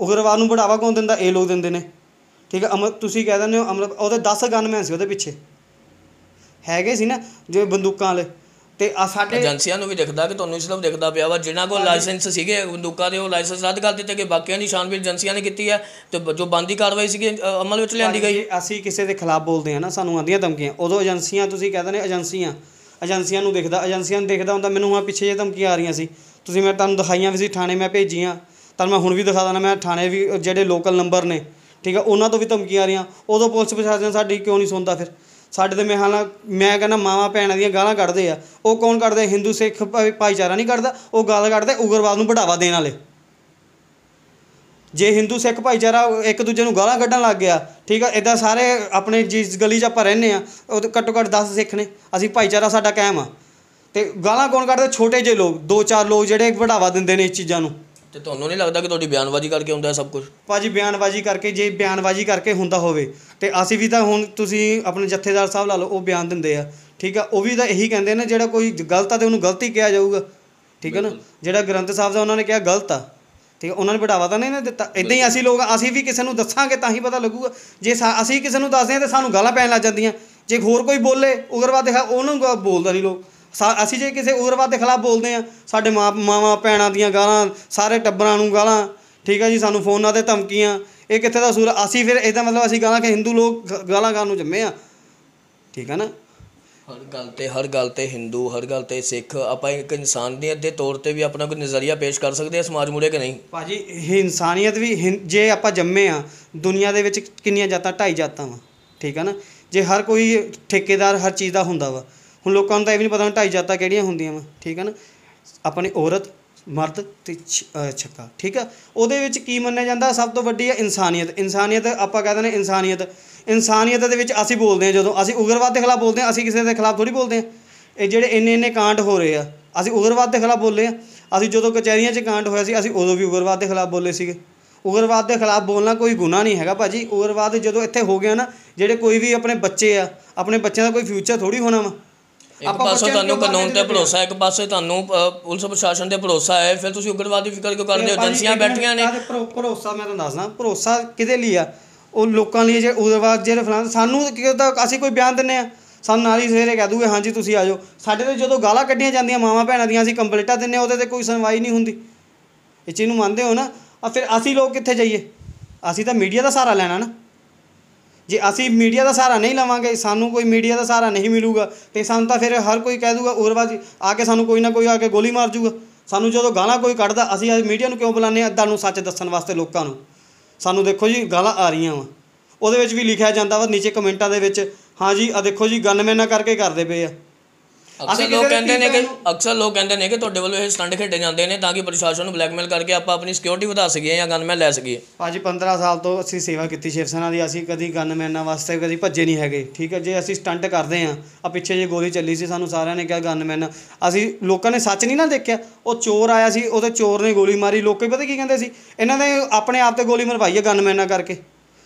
ਉਗਰਵਾਦ ਨੂੰ ਬੜਾਵਾ ਕੌਣ ਦਿੰਦਾ ਇਹ ਲੋਕ ਦਿੰਦੇ ਨੇ ਠੀਕ ਹੈ ਅਮਰ ਤੁਸੀਂ ਕਹਿ ਦਿੰਦੇ ਹੋ ਅਮਰ ਉਹਦੇ 10 ਗਨਮੈਨ ਸੀ ਉਹਦੇ ਪਿੱਛੇ ਹੈਗੇ ਸੀ ਨਾ ਜਿਵੇਂ ਬੰਦੂਕਾਂ ਵਾਲੇ ਤੇ ਆ ਸਾਡੇ ਏਜੰਸੀਆਂ ਨੂੰ ਵੀ ਦਿਖਦਾ ਕਿ ਤੁਹਾਨੂੰ ਇਸਲਾਮ ਦਿਖਦਾ ਪਿਆ ਵਾ ਜਿਨ੍ਹਾਂ ਕੋਲ ਲਾਇਸੈਂਸ ਸੀਗੇ ਬੰਦੂਕਾਂ ਦੇ ਉਹ ਲਾਇਸੈਂਸ ਰੱਦ ਕਰ ਦਿੱਤੇ ਕਿ ਬਾਕੀਆਂ ਦੀ ਛਾਣਬੀਨ ਏਜੰਸੀਆਂ ਨੇ ਕੀਤੀ ਹੈ ਤੇ ਜੋ ਬੰਦੀ ਕਾਰਵਾਈ ਸੀਗੀ ਅਮਲ ਵਿੱਚ ਲਿਆਂਦੀ ਗਈ ਅਸੀਂ ਕਿਸੇ ਦੇ ਖਿਲਾਫ ਬੋਲਦੇ ਆ ਨਾ ਸਾਨੂੰ ਆਂਦੀਆਂ ਧਮਕੀਆਂ ਉਦੋਂ ਏਜੰਸੀਆਂ ਤੁਸੀਂ ਕਹਿੰਦੇ ਨੇ ਏਜੰਸੀਆਂ ਏਜੰਸੀਆਂ ਨੂੰ ਦੇਖਦਾ ਏਜੰਸੀਆਂ ਨੂੰ ਦੇਖਦਾ ਹੁੰਦਾ ਮੈਨੂੰ ਆ ਪਿੱਛੇ ਜੇ ਧਮਕੀਆਂ ਆ ਰਹੀਆਂ ਸੀ ਤੁਸੀਂ ਮੈਂ ਤੁਹਾਨੂੰ ਦਿਖਾਈਆਂ ਵੀ ਸੀ ਥਾਣੇ ਮੈਂ ਭੇਜੀਆਂ ਤਾਂ ਮੈਂ ਹੁਣ ਵੀ ਦਿਖਾ ਦਾਂ ਮੈਂ ਥਾਣੇ ਵੀ ਜਿਹੜੇ ਲੋਕਲ ਨੰਬਰ ਨੇ ਠੀਕ ਆ ਉਹਨਾਂ ਤੋਂ ਵੀ ਧਮਕੀਆਂ ਆ ਰਹੀਆਂ ਉਦੋਂ ਪੁਲਿਸ ਪ੍ਰਸ਼ਾਸਨ ਸਾਡੀ ਕਿਉਂ ਨਹੀਂ ਸੁਣਦਾ ਫਿਰ ਸਾਡੇ ਤੇ ਮੈਂ ਹਾਲਾਂ ਮੈਂ ਕਹਿੰਦਾ ਮਾਵਾ ਭੈਣਾਂ ਦੀਆਂ ਗਾਲਾਂ ਕੱਢਦੇ ਆ ਉਹ ਕੌਣ ਕੱਢਦੇ ਹਿੰਦੂ ਸਿੱਖ ਭਾਈਚਾਰਾ ਨਹੀਂ ਕੱਢਦਾ ਉਹ ਗਾਲ ਕੱਢਦੇ ਉਗਰਵਾਦ ਨੂੰ ਵਧਾਵਾ ਦੇਣ ਵਾਲੇ ਜੇ ਹਿੰਦੂ ਸਿੱਖ ਭਾਈਚਾਰਾ ਇੱਕ ਦੂਜੇ ਨੂੰ ਗਾਲਾਂ ਕੱਢਣ ਲੱਗ ਗਿਆ ਠੀਕ ਆ ਇਦਾਂ ਸਾਰੇ ਆਪਣੇ ਜਿਸ ਗਲੀ 'ਚ ਆਪਾਂ ਰਹਿੰਦੇ ਆ ਉਹ ਘੱਟੋ ਘੱਟ 10 ਸਿੱਖ ਨੇ ਅਸੀਂ ਭਾਈਚਾਰਾ ਸਾਡਾ ਕਾਇਮ ਆ ਤੇ ਗਾਲਾਂ ਕੌਣ ਕੱਢਦੇ ਛੋਟੇ ਜਿਹੇ ਲੋਕ ਦੋ ਚਾਰ ਲੋਕ ਜਿਹੜੇ ਵਧਾਵਾ ਦਿੰਦੇ ਨੇ ਇਸ ਚੀਜ਼ਾਂ ਨੂੰ ਤੇ ਤੁਹਾਨੂੰ ਨਹੀਂ ਲੱਗਦਾ ਕਿ ਤੁਹਾਡੀ ਬਿਆਨਬਾਜ਼ੀ ਕਰਕੇ ਹੁੰਦਾ ਹੈ ਸਭ ਕੁਝ ਭਾਜੀ ਬਿਆਨਬਾਜ਼ੀ ਕਰਕੇ ਜੇ ਬਿਆਨਬਾਜ਼ੀ ਕਰਕੇ ਹੁੰਦਾ ਹੋਵੇ ਤੇ ਅਸੀਂ ਵੀ ਤਾਂ ਹੁਣ ਤੁਸੀਂ ਆਪਣੇ ਜਥੇਦਾਰ ਸਾਹਿਬ ਲਾ ਲਓ ਉਹ ਬਿਆਨ ਦਿੰਦੇ ਆ ਠੀਕ ਆ ਉਹ ਵੀ ਤਾਂ ਇਹੀ ਕਹਿੰਦੇ ਨੇ ਜਿਹੜਾ ਕੋਈ ਗਲਤ ਆ ਤੇ ਉਹਨੂੰ ਗਲਤੀ ਕਿਹਾ ਜਾਊਗਾ ਠੀਕ ਆ ਨਾ ਜਿਹੜਾ ਗ੍ਰੰਥ ਸਾਹਿਬ ਦਾ ਉਹਨਾਂ ਨੇ ਕਿਹਾ ਗਲਤ ਆ ਠੀਕ ਉਹਨਾਂ ਨੇ ਬਟਾਵਾ ਤਾਂ ਨਹੀਂ ਨਾ ਦਿੱਤਾ ਇਦਾਂ ਹੀ ਅਸੀਂ ਲੋਕ ਅਸੀਂ ਵੀ ਕਿਸੇ ਨੂੰ ਦੱਸਾਂਗੇ ਤਾਂ ਹੀ ਪਤਾ ਲੱਗੂਗਾ ਜੇ ਅਸੀਂ ਕਿਸੇ ਨੂੰ ਦੱਸਦੇ ਆ ਤੇ ਸਾਨੂੰ ਗਾਲਾਂ ਪੈਣ ਲੱਗ ਜਾਂਦੀਆਂ ਜੇ ਹੋਰ ਕੋਈ ਬੋਲੇ ਉਗਰਵਾ ਦੇ ਉਹਨੂੰ ਬੋਲਦਾ ਨਹੀਂ ਲੋਕ ਅਸੀਂ ਜੇ ਕਿਸੇ ਉਗਰਵਾਦ ਦੇ ਖਿਲਾਫ ਬੋਲਦੇ ਆ ਸਾਡੇ ਮਾਂ ਮਾਵਾਂ ਭੈਣਾਂ ਦੀਆਂ ਗਾਲਾਂ ਸਾਰੇ ਟੱਬਰਾਂ ਨੂੰ ਗਾਲਾਂ ਠੀਕ ਹੈ ਜੀ ਸਾਨੂੰ ਫੋਨਾਂ ਤੇ ਧਮਕੀਆਂ ਇਹ ਕਿੱਥੇ ਦਾ ਸੂਰ ਅਸੀਂ ਫਿਰ ਇਹਦਾ ਮਤਲਬ ਅਸੀਂ ਗਾਲਾਂ ਕਿ ਹਿੰਦੂ ਲੋਕ ਗਾਲਾਂ ਗਾਣ ਨੂੰ ਜੰਮੇ ਆ ਠੀਕ ਹੈ ਨਾ ਹਰ ਗੱਲ ਤੇ ਹਰ ਗੱਲ ਤੇ ਹਿੰਦੂ ਹਰ ਗੱਲ ਤੇ ਸਿੱਖ ਆਪਾਂ ਇੱਕ ਇਨਸਾਨੀਅਤ ਦੇ ਤੌਰ ਤੇ ਵੀ ਆਪਣਾ ਕੋਈ ਨਜ਼ਰੀਆ ਪੇਸ਼ ਕਰ ਸਕਦੇ ਆ ਸਮਾਜ ਮੂਰੇ ਕਿ ਨਹੀਂ ਭਾਜੀ ਇਹ ਇਨਸਾਨੀਅਤ ਵੀ ਜੇ ਆਪਾਂ ਜੰਮੇ ਆ ਦੁਨੀਆ ਦੇ ਵਿੱਚ ਕਿੰਨੀਆਂ ਜਾਤਾਂ ਢਾਈ ਜਾਤਾਂ ਵਾ ਠੀਕ ਹੈ ਨਾ ਜੇ ਹਰ ਕੋਈ ਠੇਕੇਦਾਰ ਹਰ ਚੀਜ਼ ਦਾ ਹੁੰਦਾ ਵਾ ਹੁਣ ਲੋਕਾਂ ਨੂੰ ਤਾਂ ਇਹ ਵੀ ਨਹੀਂ ਪਤਾ ਢਾਈ ਜਾਤਾਂ ਕਿਹੜੀਆਂ ਹੁੰਦੀਆਂ ਵਾ ਠੀਕ ਹੈ ਨਾ ਆਪਣੇ ਔਰਤ ਮਰਦ ਤੇ ਛੱਕਾ ਠੀਕ ਆ ਉਹਦੇ ਵਿੱਚ ਕੀ ਮੰਨਿਆ ਜਾਂਦਾ ਸਭ ਤੋਂ ਵੱਡੀ ਹੈ ਇਨਸਾਨੀਅਤ ਇਨਸਾਨੀਅਤ ਆਪਾਂ ਕਹਿੰਦੇ ਨੇ ਇਨਸਾਨੀਅਤ ਇਨਸਾਨੀਅਤ ਦੇ ਵਿੱਚ ਅਸੀਂ ਬੋਲਦੇ ਹਾਂ ਜਦੋਂ ਅਸੀਂ ਉਗਰਵਾਦ ਦੇ ਖਿਲਾਫ ਬੋਲਦੇ ਹਾਂ ਅਸੀਂ ਕਿਸੇ ਦੇ ਖਿਲਾਫ ਥੋੜੀ ਬੋਲਦੇ ਹਾਂ ਇਹ ਜਿਹੜੇ ਇੰਨੇ ਇੰਨੇ ਕਾਂਡ ਹੋ ਰਹੇ ਆ ਅਸੀਂ ਉਗਰਵਾਦ ਦੇ ਖਿਲਾਫ ਬੋਲੇ ਆ ਅਸੀਂ ਜਦੋਂ ਕਚਹਿਰੀਆਂ 'ਚ ਕਾਂਡ ਹੋਇਆ ਸੀ ਅਸੀਂ ਉਦੋਂ ਵੀ ਉਗਰਵਾਦ ਦੇ ਖਿਲਾਫ ਬੋਲੇ ਸੀਗੇ ਉਗਰਵਾਦ ਦੇ ਖਿਲਾਫ ਬੋਲਣਾ ਕੋਈ ਗੁਨਾਹ ਨਹੀਂ ਹੈਗਾ ਭਾਜੀ ਉਗਰਵਾਦ ਜਦੋਂ ਇੱਥੇ ਹੋ ਗਿਆ ਨਾ ਜਿਹੜੇ ਕੋਈ ਵੀ ਆਪਣੇ ਬੱਚੇ ਆ ਆਪਣੇ ਬੱਚਿਆਂ ਦਾ ਕੋਈ ਫਿਊਚਰ ਥੋੜੀ ਹੋਣਾ ਵਾ ਇੱਕ ਆਪਾਂ ਪਾਸੇ ਤੁਹਾਨੂੰ ਕਾਨੂੰਨ ਤੇ ਭਰੋਸਾ ਹੈ ਇੱਕ ਪਾਸੇ ਤੁਹਾਨੂੰ ਪੁਲਿਸ ਪ੍ਰਸ਼ਾਸਨ ਤੇ ਭਰੋਸਾ ਹੈ ਫਿਰ ਤੁਸੀਂ ਉਗਰਵਾਦ ਦੀ ਫਿਕਰ ਕਿਉਂ ਕਰਦੇ ਹੋ ਏਜੰਸੀਆਂ ਬੈਠੀਆਂ ਨੇ ਭਰੋਸਾ ਮੈਂ ਤੁਹਾਨੂੰ ਦੱਸਦਾ ਭਰੋਸਾ ਕਿਹਦੇ ਲਈ ਆ ਉਹ ਲੋਕਾਂ ਲਈ ਜੇ ਉਹਦੇ ਜਿਹੜੇ ਫਲਾਂ ਸਾਨੂੰ ਕਿਹਦਾ ਅਸੀਂ ਕੋਈ ਬਿਆਨ ਦਿੰਨੇ ਆ ਸਾਨੂੰ ਨਾਲ ਹੀ ਸਵੇਰੇ ਕਹਿ ਦੂਗੇ ਹਾਂਜੀ ਤੁਸੀਂ ਆਜੋ ਸਾਡੇ ਤੇ ਜਦੋਂ ਗਾਲਾਂ ਕੱਢੀਆਂ ਜਾਂਦੀਆਂ ਮਾਵਾਂ ਭੈਣਾਂ ਦੀਆਂ ਅਸੀਂ ਕੰਪਲੀਟਾ ਦਿੰਨੇ ਆ ਉਹਦੇ ਤੇ ਕੋਈ ਸੁਣਵਾਈ ਨਹੀਂ ਹੁੰਦੀ ਇਹ ਚੀਜ਼ ਨੂੰ ਮੰਨਦੇ ਹੋ ਨਾ ਆ ਫਿਰ ਅਸੀਂ ਲੋਕ ਕਿੱਥੇ ਜਾਈਏ ਅਸੀਂ ਤਾਂ ਮੀਡੀਆ ਦਾ ਸਹਾਰਾ ਲੈਣਾ ਨਾ ਜੇ ਅਸੀਂ ਮੀਡੀਆ ਦਾ ਸਹਾਰਾ ਨਹੀਂ ਲਵਾਂਗੇ ਸਾਨੂੰ ਕੋਈ ਮੀਡੀਆ ਦਾ ਸਹਾਰਾ ਨਹੀਂ ਮਿਲੂਗਾ ਤੇ ਸਾਨੂੰ ਤਾਂ ਫਿਰ ਹਰ ਕੋਈ ਕਹਿ ਦੂਗਾ ਉਰਵਾਜ ਆ ਕੇ ਸਾਨੂੰ ਕੋਈ ਨਾ ਕੋਈ ਆ ਕੇ ਗੋਲੀ ਮਾਰ ਜੂਗਾ ਸਾਨੂੰ ਜਦੋਂ ਗਾਲਾਂ ਕੋਈ ਕੱਢਦਾ ਅਸੀਂ ਅੱਜ ਮੀਡੀਆ ਨੂੰ ਕਿਉਂ ਬੁਲਾਉਂਦੇ ਆ ਤੁਹਾਨੂੰ ਸੱਚ ਦੱਸਣ ਵਾਸਤੇ ਲੋਕਾਂ ਨੂੰ ਸਾਨੂੰ ਦੇਖੋ ਜੀ ਗਾਲਾਂ ਆ ਰਹੀਆਂ ਵਾ ਉਹਦੇ ਵਿੱਚ ਵੀ ਲਿਖਿਆ ਜਾਂਦਾ ਵਾ ਨੀਚੇ ਕਮੈਂਟਾਂ ਦੇ ਵਿੱਚ ਹਾਂ ਜੀ ਆ ਦੇਖੋ ਜੀ ਗਨਮੈਨਾਂ ਕਰਕੇ ਕਰਦੇ ਪਏ ਆ ਅਕਸਰ ਲੋਕ ਕਹਿੰਦੇ ਨੇ ਕਿ ਅਕਸਰ ਲੋਕ ਕਹਿੰਦੇ ਨੇ ਕਿ ਤੁਹਾਡੇ ਵੱਲੋਂ ਇਹ ਸਟੰਡ ਖੇਡੇ ਜਾਂਦੇ ਨੇ ਤਾਂ ਕਿ ਪ੍ਰਸ਼ਾਸਨ ਨੂੰ ਬਲੈਕਮੇਲ ਕਰਕੇ ਆਪਾਂ ਆਪਣੀ ਸਿਕਿਉਰਿਟੀ ਵਧਾ ਸਕੀਏ ਜਾਂ ਗਨਮੈਨ ਲੈ ਸਕੀਏ ਭਾਜੀ 15 ਸਾਲ ਤੋਂ ਅਸੀਂ ਸੇਵਾ ਕੀਤੀ ਸ਼ਿਵ ਸੈਨਾ ਦੀ ਅਸੀਂ ਕਦੀ ਗਨਮੈਨਾਂ ਵਾਸਤੇ ਕਦੀ ਭੱਜੇ ਨਹੀਂ ਹੈਗੇ ਠੀਕ ਹੈ ਜੇ ਅਸੀਂ ਸਟੰਟ ਕਰਦੇ ਆ ਆ ਪਿੱਛੇ ਜੇ ਗੋਲੀ ਚੱਲੀ ਸੀ ਸਾਨੂੰ ਸਾਰਿਆਂ ਨੇ ਕਿਹਾ ਗਨਮੈਨ ਅਸੀਂ ਲੋਕਾਂ ਨੇ ਸੱਚ ਨਹੀਂ ਨਾ ਦੇਖਿਆ ਉਹ ਚੋਰ ਆਇਆ ਸੀ ਉਹਦੇ ਚੋਰ ਨੇ ਗੋਲੀ ਮਾਰੀ ਲੋਕੀ ਪਤਾ ਕੀ ਕਹਿੰਦੇ ਸੀ ਇਹਨਾਂ ਨੇ ਆਪਣੇ ਆਪ ਤੇ ਗੋਲੀ ਮਰਵਾਈ ਹੈ ਗਨਮੈਨਾਂ ਕਰਕੇ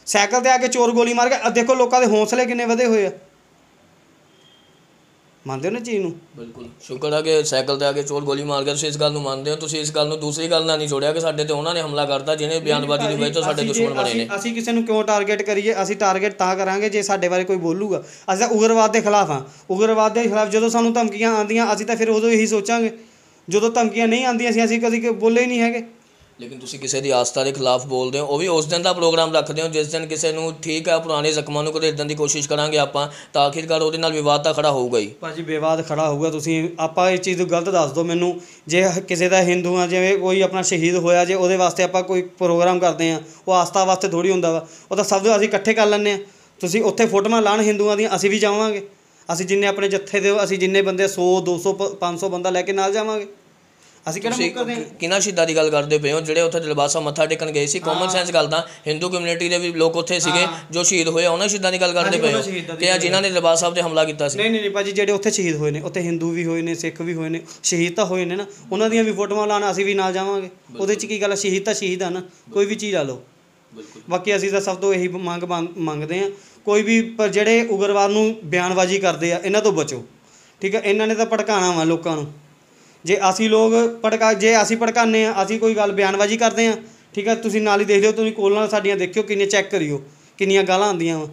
ਸਾਈਕਲ ਤੇ ਆ ਕੇ ਚੋਰ ਗੋਲੀ ਮਾਰ ਕੇ ਦੇਖੋ ਲੋਕਾਂ ਦੇ ਹੌਸਲੇ ਕਿੰਨੇ ਵਧੇ ਹੋਏ ਆ ਮੰਨਦੇ ਹੋ ਨਾ ਚੀਜ਼ ਨੂੰ ਬਿਲਕੁਲ ਸ਼ੁਕਰ ਹੈ ਕਿ ਸਾਈਕਲ ਤੇ ਆ ਕੇ ਚੋਰ ਗੋਲੀ ਮਾਰ ਗਿਆ ਤੁਸੀਂ ਇਸ ਗੱਲ ਨੂੰ ਮੰਨਦੇ ਹੋ ਤੁਸੀਂ ਇਸ ਗੱਲ ਨੂੰ ਦੂਸਰੀ ਗੱਲ ਨਾਲ ਨਹੀਂ ਜੋੜਿਆ ਕਿ ਸਾਡੇ ਤੇ ਉਹਨਾਂ ਨੇ ਹਮਲਾ ਕਰਤਾ ਜਿਹਨੇ ਬਿਆਨਬਾਜ਼ੀ ਵਜ੍ਹਾ ਤੋਂ ਸਾਡੇ ਦੁਸ਼ਮਣ ਬਣੇ ਨੇ ਅਸੀਂ ਕਿਸੇ ਨੂੰ ਕਿਉਂ ਟਾਰਗੇਟ ਕਰੀਏ ਅਸੀਂ ਟਾਰਗੇਟ ਤਾਂ ਕਰਾਂਗੇ ਜੇ ਸਾਡੇ ਬਾਰੇ ਕੋਈ ਬੋਲੂਗਾ ਅਸੀਂ ਉਗਰਵਾਦ ਦੇ ਖਿਲਾਫ ਆ ਉਗਰਵਾਦ ਦੇ ਖਿਲਾਫ ਜਦੋਂ ਸਾਨੂੰ ਧਮਕੀਆਂ ਆਉਂਦੀਆਂ ਅਸੀਂ ਤਾਂ ਫਿਰ ਉਦੋਂ ਇਹੀ ਸੋਚਾਂਗੇ ਜਦੋਂ ਧਮਕੀਆਂ ਨਹੀਂ ਆਉਂਦੀਆਂ ਸੀ ਅਸੀਂ ਕਦੀ ਬੋਲੇ ਹੀ ਨਹੀਂ ਹੈਗੇ ਲੇਕਿਨ ਤੁਸੀਂ ਕਿਸੇ ਦੀ ਆਸਤਾ ਦੇ ਖਿਲਾਫ ਬੋਲਦੇ ਹੋ ਉਹ ਵੀ ਉਸ ਦਿਨ ਦਾ ਪ੍ਰੋਗਰਾਮ ਰੱਖਦੇ ਹੋ ਜਿਸ ਦਿਨ ਕਿਸੇ ਨੂੰ ਠੀਕ ਹੈ ਪੁਰਾਣੇ ਜ਼ਖਮਾਂ ਨੂੰ ਘੇਰਦਣ ਦੀ ਕੋਸ਼ਿਸ਼ ਕਰਾਂਗੇ ਆਪਾਂ ਤਾਂ ਆਖਿਰਕਾਰ ਉਹਦੇ ਨਾਲ ਵਿਵਾਦ ਤਾਂ ਖੜਾ ਹੋਊਗਾ ਹੀ ਭਾਜੀ ਵਿਵਾਦ ਖੜਾ ਹੋਊਗਾ ਤੁਸੀਂ ਆਪਾਂ ਇਹ ਚੀਜ਼ ਗਲਤ ਦੱਸ ਦਿਓ ਮੈਨੂੰ ਜੇ ਕਿਸੇ ਦਾ ਹਿੰਦੂ ਆ ਜਿਵੇਂ ਕੋਈ ਆਪਣਾ ਸ਼ਹੀਦ ਹੋਇਆ ਜੇ ਉਹਦੇ ਵਾਸਤੇ ਆਪਾਂ ਕੋਈ ਪ੍ਰੋਗਰਾਮ ਕਰਦੇ ਆ ਉਹ ਆਸਤਾ ਵਾਸਤੇ ਥੋੜੀ ਹੁੰਦਾ ਵਾ ਉਹ ਤਾਂ ਸਭ ਨੂੰ ਅਸੀਂ ਇਕੱਠੇ ਕਰ ਲੈਣੇ ਆ ਤੁਸੀਂ ਉੱਥੇ ਫੋਟੋਆਂ ਲਾਣ ਹਿੰਦੂਆਂ ਦੀਆਂ ਅਸੀਂ ਵੀ ਜਾਵਾਂਗੇ ਅਸੀਂ ਜਿੰਨੇ ਆਪਣੇ ਜੱਥੇ ਦੇ ਅਸੀਂ ਜਿੰਨੇ ਬੰਦੇ 100 200 500 ਬੰਦਾ ਲੈ ਕੇ ਨਾਲ ਜਾਵਾਂਗੇ ਅਸੀਂ ਕਿਹੜਾ ਮੁੱਕਰਦੇ ਦੇ ਕਿਨਾਂ ਸ਼ਹੀਦਾਂ ਦੀ ਗੱਲ ਕਰਦੇ ਪਏ ਹੋ ਜਿਹੜੇ ਉੱਥੇ ਦਲਬਾਸਾ ਮੱਥਾ ਟੇਕਣ ਗਏ ਸੀ ਕਾਮਨ ਸੈਂਸ ਗੱਲ ਤਾਂ ਹਿੰਦੂ ਕਮਿਊਨਿਟੀ ਦੇ ਵੀ ਲੋਕ ਉੱਥੇ ਸੀਗੇ ਜੋ ਸ਼ਹੀਦ ਹੋਏ ਉਹਨਾਂ ਸ਼ਹੀਦਾਂ ਦੀ ਗੱਲ ਕਰਦੇ ਪਏ ਹੋ ਕਿ ਆ ਜਿਨ੍ਹਾਂ ਨੇ ਦਲਬਾਸ ਸਾਹਿਬ ਤੇ ਹਮਲਾ ਕੀਤਾ ਸੀ ਨਹੀਂ ਨਹੀਂ ਭਾਜੀ ਜਿਹੜੇ ਉੱਥੇ ਸ਼ਹੀਦ ਹੋਏ ਨੇ ਉੱਥੇ ਹਿੰਦੂ ਵੀ ਹੋਏ ਨੇ ਸਿੱਖ ਵੀ ਹੋਏ ਨੇ ਸ਼ਹੀਦ ਤਾਂ ਹੋਏ ਨੇ ਨਾ ਉਹਨਾਂ ਦੀਆਂ ਵੀ ਫੋਟੋਆਂ ਲਾਣਾ ਅਸੀਂ ਵੀ ਨਾਲ ਜਾਵਾਂਗੇ ਉਹਦੇ 'ਚ ਕੀ ਗੱਲ ਸ਼ਹੀਦ ਤਾਂ ਸ਼ਹੀਦ ਆ ਨਾ ਕੋਈ ਵੀ ਚੀਜ਼ ਆ ਲਓ ਬਾਕੀ ਅਸੀਂ ਤਾਂ ਸਭ ਤੋਂ ਇਹੀ ਮੰਗ ਮੰਗਦੇ ਆ ਕੋਈ ਵੀ ਪਰ ਜਿਹੜੇ ਉਗਰਵਾਦ ਨੂੰ ਬਿਆਨਬਾਜ਼ੀ ਕਰਦੇ ਆ ਇਹਨਾਂ ਤੋਂ ਬਚੋ ਠੀਕ ਆ ਇਹਨਾਂ ਨੇ ਤਾਂ ਭੜਕਾਣਾ ਵਾ ਲੋਕਾਂ ਨੂੰ ਜੇ ਅਸੀਂ ਲੋਕ ਪੜਕਾ ਜੇ ਅਸੀਂ ਪੜਕਾਨੇ ਆ ਅਸੀਂ ਕੋਈ ਗੱਲ ਬਿਆਨਵਾਜੀ ਕਰਦੇ ਆ ਠੀਕ ਆ ਤੁਸੀਂ ਨਾਲ ਹੀ ਦੇਖ ਲਿਓ ਤੁਸੀਂ ਕੋਲ ਨਾਲ ਸਾਡੀਆਂ ਦੇਖਿਓ ਕਿੰਨੇ ਚੈੱਕ ਕਰਿਓ ਕਿੰਨੀਆਂ ਗਾਲਾਂ ਆਉਂਦੀਆਂ ਵਾ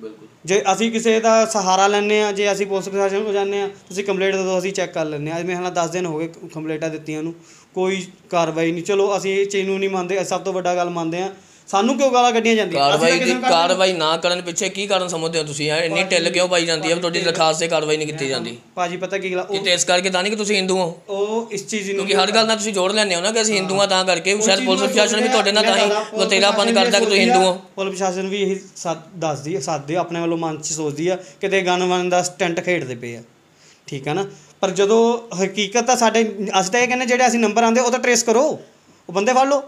ਬਿਲਕੁਲ ਜੇ ਅਸੀਂ ਕਿਸੇ ਦਾ ਸਹਾਰਾ ਲੈਣੇ ਆ ਜੇ ਅਸੀਂ ਪੁਲਿਸ ਪ੍ਰਸ਼ਾਸਨ ਨੂੰ ਜਾਂਦੇ ਆ ਤੁਸੀਂ ਕੰਪਲੇਂਟ ਦੋ ਅਸੀਂ ਚੈੱਕ ਕਰ ਲੈਨੇ ਆ ਜਿਵੇਂ ਹਾਲਾ 10 ਦਿਨ ਹੋ ਗਏ ਕੰਪਲੇਂਟਾਂ ਦਿੱਤੀਆਂ ਨੂੰ ਕੋਈ ਕਾਰਵਾਈ ਨਹੀਂ ਚਲੋ ਅਸੀਂ ਇਹ ਚੀਜ਼ ਨੂੰ ਨਹੀਂ ਮੰਨਦੇ ਸਭ ਤੋਂ ਵੱਡਾ ਗੱਲ ਮੰਨਦੇ ਆ ਸਾਨੂੰ ਕਿਉਂ ਗਾਲਾਂ ਕੱਢੀਆਂ ਜਾਂਦੀਆਂ ਕਾਰਵਾਈ ਦੀ ਕਾਰਵਾਈ ਨਾ ਕਰਨ ਪਿੱਛੇ ਕੀ ਕਾਰਨ ਸਮਝਦੇ ਹੋ ਤੁਸੀਂ ਇੰਨੀ ਢਿੱਲ ਕਿਉਂ ਪਾਈ ਜਾਂਦੀ ਹੈ ਤੁਹਾਡੀ ਦਰਖਾਸਤ ਤੇ ਕਾਰਵਾਈ ਨਹੀਂ ਕੀਤੀ ਜਾਂਦੀ ਭਾਜੀ ਪਤਾ ਕੀ ਗੱਲ ਕਿਤੇ ਇਸ ਕਰਕੇ ਤਾਂ ਨਹੀਂ ਕਿ ਤੁਸੀਂ ਹਿੰਦੂ ਹੋ ਉਹ ਇਸ ਚੀਜ਼ ਨੂੰ ਕਿਉਂਕਿ ਹਰ ਗੱਲ ਨਾਲ ਤੁਸੀਂ ਜੋੜ ਲੈਂਦੇ ਹੋ ਨਾ ਕਿ ਅਸੀਂ ਹਿੰਦੂ ਆ ਤਾਂ ਕਰਕੇ ਸ਼ਾਇਦ ਪੁਲਿਸ ਪ੍ਰਸ਼ਾਸਨ ਵੀ ਤੁਹਾਡੇ ਨਾਲ ਤਾਂ ਹੀ ਵਤੇਰਾਪਨ ਕਰਦਾ ਕਿ ਤੁਸੀਂ ਹਿੰਦੂ ਹੋ ਪੁਲਿਸ ਪ੍ਰਸ਼ਾਸਨ ਵੀ ਇਹ ਦੱਸਦੀ ਹੈ ਸਾਦੇ ਆਪਣੇ ਵੱਲੋਂ ਮਨ 'ਚ ਸੋਚਦੀ ਆ ਕਿਤੇ ਵਨ ਦਾ ਸਟੰਟ ਖੇਡਦੇ ਪਏ ਆ ਠੀਕ ਆ ਨਾ ਪਰ ਜਦੋਂ ਹਕੀਕਤ ਤਾਂ ਸਾਡੇ ਅਸੀਂ ਤਾਂ ਇਹ ਕਹਿੰਦੇ ਜਿਹੜੇ ਅਸੀਂ ਨੰਬਰ ਆਂਦੇ ਉਹ ਤਾਂ ਟਰੇਸ ਕਰੋ ਉਹ ਬੰਦੇ ਫੜ ਲਓ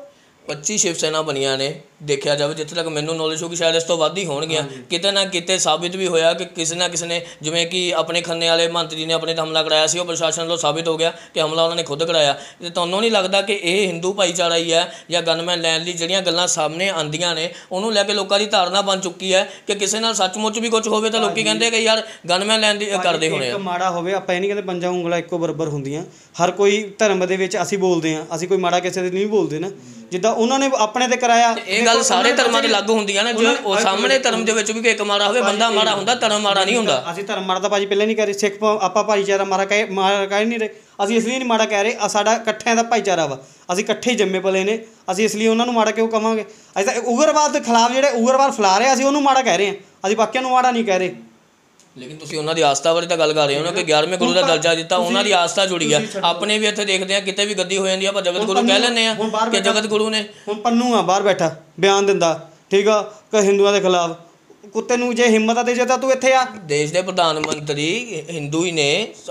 25 ਸ਼ਿਵ ਸੈਨਾ ਬਣੀਆਂ ਨੇ ਦੇਖਿਆ ਜਾਵੇ ਜਿੱਥੇ ਤੱਕ ਮੈਨੂੰ ਨੌਲੇਜ ਕਿ ਸ਼ਾਇਦ ਇਸ ਤੋਂ ਵੱਧ ਹੀ ਹੋਣਗੀਆਂ ਕਿਤੇ ਨਾ ਕਿਤੇ ਸਾਬਿਤ ਵੀ ਹੋਇਆ ਕਿ ਕਿਸੇ ਨਾ ਕਿਸੇ ਨੇ ਜਿਵੇਂ ਕਿ ਆਪਣੇ ਖੰਨੇ ਵਾਲੇ ਮੰਤਰੀ ਨੇ ਆਪਣੇ ਤੇ ਹਮਲਾ ਕਰਾਇਆ ਸੀ ਉਹ ਪ੍ਰਸ਼ਾਸਨ ਵੱਲੋਂ ਸਾਬਿਤ ਹੋ ਗਿਆ ਕਿ ਹਮਲਾ ਉਹਨਾਂ ਨੇ ਖੁਦ ਕਰਾਇਆ ਤੇ ਤੁਹਾਨੂੰ ਨਹੀਂ ਲੱਗਦਾ ਕਿ ਇਹ ਹਿੰਦੂ ਭਾਈਚਾਰਾ ਹੀ ਹੈ ਜਾਂ ਗਨਮੈਨ ਲੈਣ ਲਈ ਜਿਹੜੀਆਂ ਗੱਲਾਂ ਸਾਹਮਣੇ ਆਂਦੀਆਂ ਨੇ ਉਹਨੂੰ ਲੈ ਕੇ ਲੋਕਾਂ ਦੀ ਧਾਰਨਾ ਬਣ ਚੁੱਕੀ ਹੈ ਕਿ ਕਿਸੇ ਨਾਲ ਸੱਚਮੁੱਚ ਵੀ ਕੁਝ ਹੋਵੇ ਤਾਂ ਲੋਕੀ ਕਹਿੰਦੇ ਕਿ ਯਾਰ ਗਨਮੈਨ ਲੈਣ ਦੀ ਕਰਦੇ ਹੋਣੇ ਆ ਇੱਕ ਮਾੜਾ ਹੋਵੇ ਆਪਾਂ ਇਹ ਨਹੀਂ ਕਹਿੰਦੇ ਪੰਜਾਂ ਉਂਗਲਾਂ ਇੱਕੋ ਬਰਾਬਰ ਹੁੰਦੀਆਂ ਹਰ ਕੋਈ ਧਰਮ ਦੇ ਵਿੱਚ ਅਸੀਂ ਬੋਲਦੇ ਆ ਅਸੀਂ ਕੋਈ ਮਾੜਾ ਕਿਸੇ ਦੇ ਨਹੀਂ ਬੋਲਦੇ ਨਾ ਜਿੱਦਾਂ ਉਹਨਾਂ ਨੇ ਆਪਣੇ ਤੇ ਕਰਾਇਆ ਇਹ ਗੱਲ ਸਾਰੇ ਧਰਮਾਂ ਤੇ ਲਾਗੂ ਹੁੰਦੀਆਂ ਨੇ ਜੋ ਉਹ ਸਾਹਮਣੇ ਧਰਮ ਦੇ ਵਿੱਚ ਵੀ ਕੋਈ ਇੱਕ ਮਾਰਾ ਹੋਵੇ ਬੰਦਾ ਮਾਰਾ ਹੁੰਦਾ ਧਰਮ ਮਾਰਾ ਨਹੀਂ ਹੁੰਦਾ ਅਸੀਂ ਧਰਮ ਮਾੜਾ ਤਾਂ ਭਾਜੀ ਪਹਿਲੇ ਨਹੀਂ ਕਹਿ ਰਹੇ ਸਿੱਖ ਆਪਾਂ ਭਾਈਚਾਰਾ ਮਾਰਾ ਕਹੇ ਮਾਰਾ ਕਹਿ ਨਹੀਂ ਰਹੇ ਅਸੀਂ ਇਸ ਲਈ ਨਹੀਂ ਮਾਰਾ ਕਹਿ ਰਹੇ ਆ ਸਾਡਾ ਇਕੱਠਿਆਂ ਦਾ ਭਾਈਚਾਰਾ ਵਾ ਅਸੀਂ ਇਕੱਠੇ ਜੰਮੇ ਪਲੇ ਨੇ ਅਸੀਂ ਇਸ ਲਈ ਉਹਨਾਂ ਨੂੰ ਮਾਰਾ ਕਿਉਂ ਕਵਾਂਗੇ ਅਸੀਂ ਤਾਂ ਉਗਰਵਾਦ ਦੇ ਖਿਲਾਫ ਜਿਹੜੇ ਉਗਰਵਾਦ ਫਲਾ ਰਹੇ ਅਸੀਂ ਉਹਨੂੰ ਮਾਰਾ ਕਹਿ ਰਹੇ ਆ ਅਸੀਂ ਬਾਕੀਆਂ ਨੂੰ ਮਾਰਾ ਨਹੀਂ ਕਹਿ ਰਹੇ ਲੇਕਿਨ ਤੁਸੀਂ ਉਹਨਾਂ ਦੀ ਆਸਥਾ ਬਾਰੇ ਤਾਂ ਗੱਲ ਕਰ ਰਹੇ ਹੋ ਨਾ ਕਿ 11ਵੇਂ ਗੁਰੂ ਦਾ ਦਰਜਾ ਦਿੱਤਾ ਉਹਨਾਂ ਦੀ ਆਸਥਾ ਜੁੜੀ ਆ ਆਪਣੇ ਵੀ ਇੱਥੇ ਦੇਖਦੇ ਆ ਕਿਤੇ ਵੀ ਗੱਦੀ ਹੋ ਜਾਂਦੀ ਆ ਪਰ ਜਗਤ ਗੁਰੂ ਕਹਿ ਲੈਂਦੇ ਆ ਕਿ ਜਗਤ ਗੁਰੂ ਨੇ ਹੁਣ ਪੰਨੂ ਆ ਬਾਹਰ ਬੈਠਾ ਬਿਆਨ ਦਿੰਦਾ ਠੀਕ ਆ ਕਿ ਹਿੰਦੂਆਂ ਦੇ ਖਿਲਾਫ ਕੁੱਤੇ ਨੂੰ ਜੇ ਹਿੰਮਤ ਆ ਤੇ ਜੇ ਤਾਂ ਤੂੰ ਇੱਥੇ ਆ ਦੇਸ਼ ਦੇ ਪ੍ਰਧਾਨ ਮੰਤਰੀ ਹਿੰਦੂ ਹੀ ਨੇ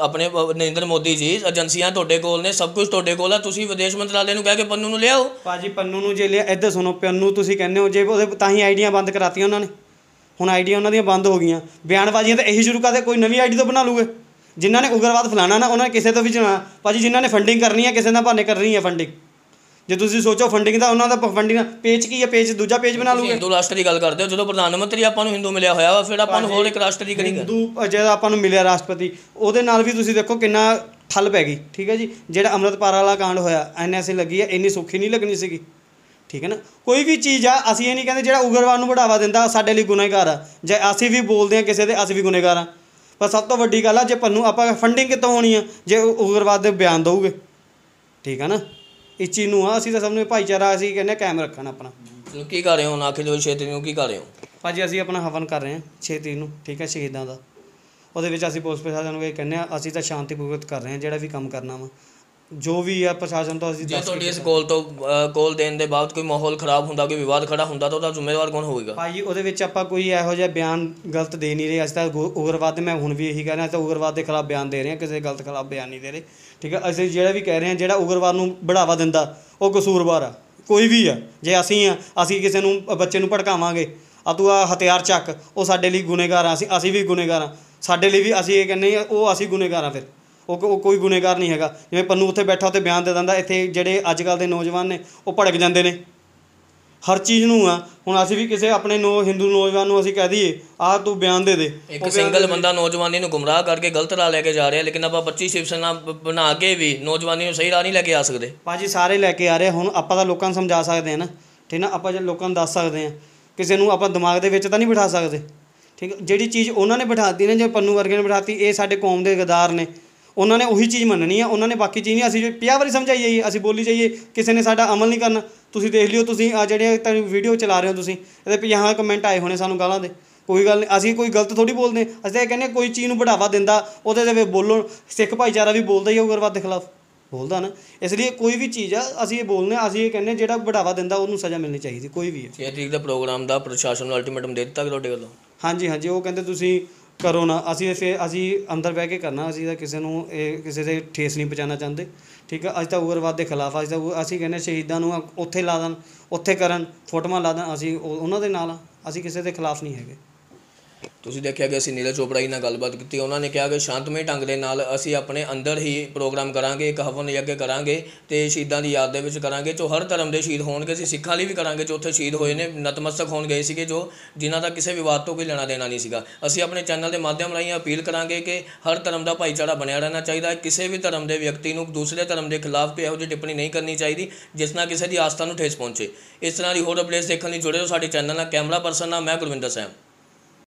ਆਪਣੇ ਨਰਿੰਦਰ ਮੋਦੀ ਜੀ ਏਜੰਸੀਆਂ ਤੁਹਾਡੇ ਕੋਲ ਨੇ ਸਭ ਕੁਝ ਤੁਹਾਡੇ ਕੋਲ ਆ ਤੁਸੀਂ ਵਿਦੇਸ਼ ਮੰਤਰਾਲੇ ਨੂੰ ਕਹਿ ਕੇ ਪੰਨੂ ਨੂੰ ਲਿਆਓ ਭਾਜੀ ਪੰਨੂ ਨੂੰ ਜੇ ਲਿਆ ਇੱਧਰ ਸੁਣੋ ਪੰਨੂ ਤੁਸੀਂ ਕਹਿੰਦੇ ਹੋ ਜੇ ਉਹਦੇ ਤਾਂ ਹੀ ਆਈਡੀਆਂ ਬੰਦ ਕਰਾਤੀਆਂ ਉਹਨਾਂ ਨੇ ਹੁਣ ਆਈਡੀਆਂ ਉਹਨਾਂ ਦੀਆਂ ਬੰਦ ਹੋ ਗਈਆਂ ਬਿਆਨਬਾਜ਼ੀਆਂ ਤਾਂ ਇਹੀ ਸ਼ੁਰੂ ਕਰਦੇ ਕੋਈ ਨਵੀਂ ਆਈਡੀ ਤਾਂ ਬਣਾ ਲੂਗੇ ਜਿਨ੍ਹਾਂ ਨੇ ਉਗਰਵਾਦ ਫਲਾਣਾ ਨਾ ਉਹਨਾਂ ਨੇ ਕਿਸੇ ਤੋਂ ਵੀ ਜਣਾ ਭਾਜੀ ਜਿਨ੍ਹਾਂ ਨੇ ਫੰਡਿੰਗ ਕਰਨੀ ਹੈ ਕਿਸੇ ਨਾਲ ਭਾਨੇ ਕਰਨੀ ਹੈ ਫੰਡਿੰਗ ਜੇ ਤੁਸੀਂ ਸੋਚੋ ਫੰਡਿੰਗ ਦਾ ਉਹਨਾਂ ਦਾ ਫੰਡਿੰਗ ਪੇਜ ਕੀ ਹੈ ਪੇਜ ਦੂਜਾ ਪੇਜ ਬਣਾ ਲੂਗੇ ਹਿੰਦੂ ਰਾਸ਼ਟਰ ਦੀ ਗੱਲ ਕਰਦੇ ਹੋ ਜਦੋਂ ਪ੍ਰਧਾਨ ਮੰਤਰੀ ਆਪਾਂ ਨੂੰ ਹਿੰਦੂ ਮਿਲਿਆ ਹੋਇਆ ਵਾ ਫਿਰ ਆਪਾਂ ਨੂੰ ਹੋਰ ਇੱਕ ਰਾਸ਼ਟਰ ਦੀ ਕਰੀ ਹਿੰਦੂ ਜਿਹੜਾ ਆਪਾਂ ਨੂੰ ਮਿਲਿਆ ਰਾਸ਼ਟਰਪਤੀ ਉਹਦੇ ਨਾਲ ਵੀ ਤੁਸੀਂ ਦੇਖੋ ਕਿੰਨਾ ਠੱਲ ਪੈ ਗਈ ਠੀਕ ਹੈ ਜੀ ਜਿਹੜਾ ਅੰਮ੍ਰਿਤਪਾਲ ਵਾਲਾ ਕਾਂਡ ਹੋਇਆ ਐਨਐਸਏ ਲੱਗੀ ਹੈ ਇੰਨੀ ਸੁੱਖੀ ਨਹੀਂ ਲੱਗਣੀ ਸੀਗੀ ਠੀਕ ਹੈ ਨਾ ਕੋਈ ਵੀ ਚੀਜ਼ ਆ ਅਸੀਂ ਇਹ ਨਹੀਂ ਕਹਿੰਦੇ ਜਿਹੜਾ ਉਗਰਵਾਦ ਨੂੰ ਵਧਾਵਾ ਦਿੰਦਾ ਸਾਡੇ ਲਈ ਗੁਨਾਹਗਾਰ ਆ ਜੇ ਅਸੀਂ ਵੀ ਬੋਲਦੇ ਆ ਕਿਸੇ ਦੇ ਅਸੀਂ ਵੀ ਗੁਨਾਹਗਾਰ ਆ ਪਰ ਸਭ ਤੋਂ ਵੱਡੀ ਗੱਲ ਆ ਜੇ ਪੰਨੂ ਆਪਾਂ ਫੰਡਿੰਗ ਕਿਤੋਂ ਹੋਣੀ ਆ ਜੇ ਉਗਰਵਾਦ ਦੇ ਬਿਆਨ ਦੋਗੇ ਠੀਕ ਹੈ ਨਾ ਇਸ ਚੀਜ਼ ਨੂੰ ਆ ਅਸੀਂ ਤਾਂ ਸਭ ਨੂੰ ਭਾਈਚਾਰਾ ਅਸੀਂ ਕਹਿੰਦੇ ਕਾਇਮ ਰੱਖਣ ਆਪਣਾ ਚਲੋ ਕੀ ਕਰ ਰਹੇ ਹੋ ਨਾ ਕਿ ਜੋ ਤਰੀਕ ਨੂੰ ਕੀ ਕਰ ਰਹੇ ਹੋ ਭਾਜੀ ਅਸੀਂ ਆਪਣਾ ਹਵਨ ਕਰ ਰਹੇ ਹਾਂ ਤਰੀਕ ਨੂੰ ਠੀਕ ਹੈ ਸ਼ਹੀਦਾਂ ਦਾ ਉਹਦੇ ਵਿੱਚ ਅਸੀਂ ਪੁਲਿਸ ਪ੍ਰਸ਼ਾਸਨ ਨੂੰ ਇਹ ਕਹਿੰਦੇ ਆ ਅਸੀਂ ਤਾਂ ਸ਼ਾਂਤੀਪੂਰਵਕ ਕਰ ਰਹੇ ਹਾਂ ਜਿਹੜਾ ਵੀ ਕੰਮ ਕਰਨਾ ਵਾ ਜੋ ਵੀ ਆ ਪ੍ਰਸ਼ਾਸਨ ਤੋਂ ਅਸੀਂ ਜੇ ਤੁਹਾਡੀ ਇਸ ਕੋਲ ਤੋਂ ਕੋਲ ਦੇਣ ਦੇ ਬਾਅਦ ਕੋਈ ਮਾਹੌਲ ਖਰਾਬ ਹੁੰਦਾ ਕੋਈ ਵਿਵਾਦ ਖੜਾ ਹੁੰਦਾ ਤਾਂ ਉਹਦਾ ਜ਼ਿੰਮੇਵਾਰ ਕੌਣ ਹੋਵੇਗਾ ਭਾਈ ਉਹਦੇ ਵਿੱਚ ਆਪਾਂ ਕੋਈ ਇਹੋ ਜਿਹਾ ਬਿਆਨ ਗਲਤ ਦੇ ਨਹੀਂ ਰਹੇ ਅਸੀਂ ਤਾਂ ਉਗਰਵਾਦ ਦੇ ਮੈਂ ਹੁਣ ਵੀ ਇਹੀ ਕਹਿ ਰਿਹਾ ਤਾਂ ਉਗਰਵਾਦ ਦੇ ਖਿਲਾਫ ਬਿਆਨ ਦੇ ਰਹੇ ਹਾਂ ਕਿਸੇ ਗਲਤ ਖਿਲਾਫ ਬਿਆਨ ਨਹੀਂ ਦੇ ਰਹੇ ਠੀਕ ਹੈ ਅਸੀਂ ਜਿਹੜਾ ਵੀ ਕਹਿ ਰਹੇ ਹਾਂ ਜਿਹੜਾ ਉਗਰਵਾਦ ਨੂੰ ਬੜਾਵਾ ਦਿੰਦਾ ਉਹ ਕਸੂਰਵਾਰ ਆ ਕੋਈ ਵੀ ਆ ਜੇ ਅਸੀਂ ਆ ਅਸੀਂ ਕਿਸੇ ਨੂੰ ਬੱਚੇ ਨੂੰ ਭੜਕਾਵਾਂਗੇ ਆ ਤੂੰ ਆ ਹਥਿਆਰ ਚੱਕ ਉਹ ਸਾਡੇ ਲਈ ਗੁਨੇਗਾਰ ਆ ਅਸੀਂ ਅਸੀਂ ਵੀ ਗੁਨੇਗਾਰ ਆ ਸਾਡੇ ਲਈ ਵੀ ਅਸੀਂ ਇਹ ਕਹਿੰਦੇ ਆ ਉਹ ਅਸੀਂ ਗੁਨੇਗਾਰ ਆ ਫਿਰ ਉਹ ਉਹ ਕੋਈ ਗੁਨੇਗਾਰ ਨਹੀਂ ਹੈਗਾ ਜਿਵੇਂ ਪੰਨੂ ਉੱਥੇ ਬੈਠਾ ਉੱਥੇ ਬਿਆਨ ਦੇ ਦਿੰਦਾ ਇੱਥੇ ਜਿਹੜੇ ਅੱਜ ਕੱਲ ਦੇ ਨੌਜਵਾਨ ਨੇ ਉਹ ਭੜਕ ਜਾਂਦੇ ਨੇ ਹਰ ਚੀਜ਼ ਨੂੰ ਆ ਹੁਣ ਅਸੀਂ ਵੀ ਕਿਸੇ ਆਪਣੇ ਨੌ ਹਿੰਦੂ ਨੌਜਵਾਨ ਨੂੰ ਅਸੀਂ ਕਹਿ ਦਈਏ ਆ ਤੂੰ ਬਿਆਨ ਦੇ ਦੇ ਇੱਕ ਸਿੰਗਲ ਬੰਦਾ ਨੌਜਵਾਨੀ ਨੂੰ ਗੁੰਮਰਾਹ ਕਰਕੇ ਗਲਤ ਰਾਹ ਲੈ ਕੇ ਜਾ ਰਿਹਾ ਲੇਕਿਨ ਆਪਾਂ 25 ਸ਼ਿਵ ਸੈਨਾ ਬਣਾ ਕੇ ਵੀ ਨੌਜਵਾਨੀ ਨੂੰ ਸਹੀ ਰਾਹ ਨਹੀਂ ਲੈ ਕੇ ਆ ਸਕਦੇ ਭਾਜੀ ਸਾਰੇ ਲੈ ਕੇ ਆ ਰਹੇ ਹੁਣ ਆਪਾਂ ਤਾਂ ਲੋਕਾਂ ਨੂੰ ਸਮਝਾ ਸਕਦੇ ਆ ਨਾ ਠੀਕ ਨਾ ਆਪਾਂ ਜੇ ਲੋਕਾਂ ਨੂੰ ਦੱਸ ਸਕਦੇ ਆ ਕਿਸੇ ਨੂੰ ਆਪਾਂ ਦਿਮਾਗ ਦੇ ਵਿੱਚ ਤਾਂ ਨਹੀਂ ਬਿਠਾ ਸਕਦੇ ਠੀਕ ਜਿਹੜੀ ਚੀਜ਼ ਉਹਨਾਂ ਨੇ ਬਿਠਾਤੀ ਨੇ ਜੇ ਪੰਨੂ ਵਰਗੇ ਨੇ ਬਿਠਾਤੀ ਇਹ ਸਾਡੇ ਕੌਮ ਦੇ ਗਦਾਰ ਨੇ ਉਹਨਾਂ ਨੇ ਉਹੀ ਚੀਜ਼ ਮੰਨਣੀ ਆ ਉਹਨਾਂ ਨੇ ਬਾਕੀ ਚੀਜ਼ ਨਹੀਂ ਅਸੀਂ 50 ਵਾਰੀ ਸਮਝਾਈ ਜਾਈਏ ਅਸੀਂ ਬੋਲੀ ਜਾਈਏ ਕਿਸੇ ਨੇ ਸਾਡਾ ਅਮਲ ਨਹੀਂ ਕਰਨਾ ਤੁਸੀਂ ਦੇਖ ਲਿਓ ਤੁਸੀਂ ਆ ਜਿਹੜੀਆਂ ਤੁਹਾਨੂੰ ਵੀਡੀਓ ਚਲਾ ਰਹੇ ਹੋ ਤੁਸੀਂ ਇਹਦੇ 50 ਕਮੈਂਟ ਆਏ ਹੋਣੇ ਸਾਨੂੰ ਗਾਲਾਂ ਦੇ ਕੋਈ ਗੱਲ ਨਹੀਂ ਅਸੀਂ ਕੋਈ ਗਲਤ ਥੋੜੀ ਬੋਲਦੇ ਅਸੀਂ ਇਹ ਕਹਿੰਦੇ ਕੋਈ ਚੀਜ਼ ਨੂੰ ਬੜਾਵਾ ਦਿੰਦਾ ਉਹਦੇ ਦੇ ਵਿੱਚ ਬੋਲੋ ਸਿੱਖ ਭਾਈਚਾਰਾ ਵੀ ਬੋਲਦਾ ਹੀ ਹੈ ਉਗਰਵਾਦ ਦੇ ਖਿਲਾਫ ਬੋਲਦਾ ਨਾ ਇਸ ਲਈ ਕੋਈ ਵੀ ਚੀਜ਼ ਆ ਅਸੀਂ ਇਹ ਬੋਲਨੇ ਅਸੀਂ ਇਹ ਕਹਿੰਦੇ ਜਿਹੜਾ ਬੜਾਵਾ ਦਿੰਦਾ ਉਹਨੂੰ ਸਜ਼ਾ ਮਿਲਣੀ ਚਾਹੀਦੀ ਕੋਈ ਵੀ ਹੈ ਇਹ ਤਰੀਕ ਦਾ ਪ੍ਰੋਗਰਾਮ ਦਾ ਪ੍ਰਸ਼ਾਸਨ ਨੂੰ ਅਲਟੀਮੇਟਮ ਦੇ ਦਿੱਤਾ ਕਿ ਤੁਹਾਡੇ ਵੱਲੋਂ ਹਾਂਜੀ ਹਾਂਜੀ ਉਹ ਕਹਿੰਦੇ ਤੁਸੀਂ ਕਰੋ ਨਾ ਅਸੀਂ ਇਸੇ ਅਸੀਂ ਅੰਦਰ ਬਹਿ ਕੇ ਕਰਨਾ ਅਸੀਂ ਤਾਂ ਕਿਸੇ ਨੂੰ ਇਹ ਕਿਸੇ ਦੇ ਠੇਸ ਨਹੀਂ ਪਹੁੰਚਾਉਣਾ ਚਾਹੁੰਦੇ ਠੀਕ ਹੈ ਅੱਜ ਤਾਂ ਉਗਰਵਾਦ ਦੇ ਖਿਲਾਫ ਅਸੀਂ ਤਾਂ ਅਸੀਂ ਕਹਿੰਦੇ ਸ਼ਹੀਦਾਂ ਨੂੰ ਉੱਥੇ ਲਾ ਦੇਣ ਉੱਥੇ ਕਰਨ ਫੋਟੋਆਂ ਲਾ ਦੇਣ ਅਸੀਂ ਉਹਨਾਂ ਦੇ ਨਾਲ ਅਸੀਂ ਕਿਸੇ ਦੇ ਖਿਲਾਫ ਨਹੀਂ ਹੈਗੇ ਤੁਸੀਂ ਦੇਖਿਆ ਕਿ ਅਸੀਂ ਨੀਰਜ ਚੋਪੜਾ ਜੀ ਨਾਲ ਗੱਲਬਾਤ ਕੀਤੀ ਉਹਨਾਂ ਨੇ ਕਿਹਾ ਕਿ ਸ਼ਾਂਤਮਈ ਢੰਗ ਦੇ ਨਾਲ ਅਸੀਂ ਆਪਣੇ ਅੰਦਰ ਹੀ ਪ੍ਰੋਗਰਾਮ ਕਰਾਂਗੇ ਇੱਕ ਹਵਨ ਯੱਗ ਕਰਾਂਗੇ ਤੇ ਸ਼ਹੀਦਾਂ ਦੀ ਯਾਦ ਦੇ ਵਿੱਚ ਕਰਾਂਗੇ ਜੋ ਹਰ ਧਰਮ ਦੇ ਸ਼ਹੀਦ ਹੋਣਗੇ ਅਸੀਂ ਸਿੱਖਾਂ ਲਈ ਵੀ ਕਰਾਂਗੇ ਜੋ ਉੱਥੇ ਸ਼ਹੀਦ ਹੋਏ ਨੇ ਨਤਮਸਤਕ ਹੋਣ ਗਏ ਸੀਗੇ ਜੋ ਜਿਨ੍ਹਾਂ ਦਾ ਕਿਸੇ ਵਿਵਾਦ ਤੋਂ ਕੋਈ ਲੈਣਾ ਦੇਣਾ ਨਹੀਂ ਸੀਗਾ ਅਸੀਂ ਆਪਣੇ ਚੈਨਲ ਦੇ ਮਾਧਿਅਮ ਰਾਹੀਂ ਅਪੀਲ ਕਰਾਂਗੇ ਕਿ ਹਰ ਧਰਮ ਦਾ ਭਾਈਚਾਰਾ ਬਣਿਆ ਰਹਿਣਾ ਚਾਹੀਦਾ ਹੈ ਕਿਸੇ ਵੀ ਧਰਮ ਦੇ ਵਿਅਕਤੀ ਨੂੰ ਦੂਸਰੇ ਧਰਮ ਦੇ ਖਿਲਾਫ ਕੋਈ ਇਹੋ ਜਿਹੀ ਟਿੱਪਣੀ ਨਹੀਂ ਕਰਨੀ ਚਾਹੀਦੀ ਜਿਸ ਨਾਲ ਕਿਸੇ ਦੀ ਆਸਥਾ ਨੂੰ ਠੇਸ ਪਹੁੰਚੇ ਇਸ ਤਰ੍ਹਾਂ ਦੀ ਹੋਰ ਅਪਡੇਟਸ ਦੇਖਣ ਲਈ ਜੁੜੇ ਰਹੋ ਸਾਡੇ ਚੈਨਲ ਨਾਲ ਕੈਮਰਾ ਪਰਸਨ ਨਾਲ ਮੈਂ ਗੁਰਵਿੰਦਰ ਸਿੰਘ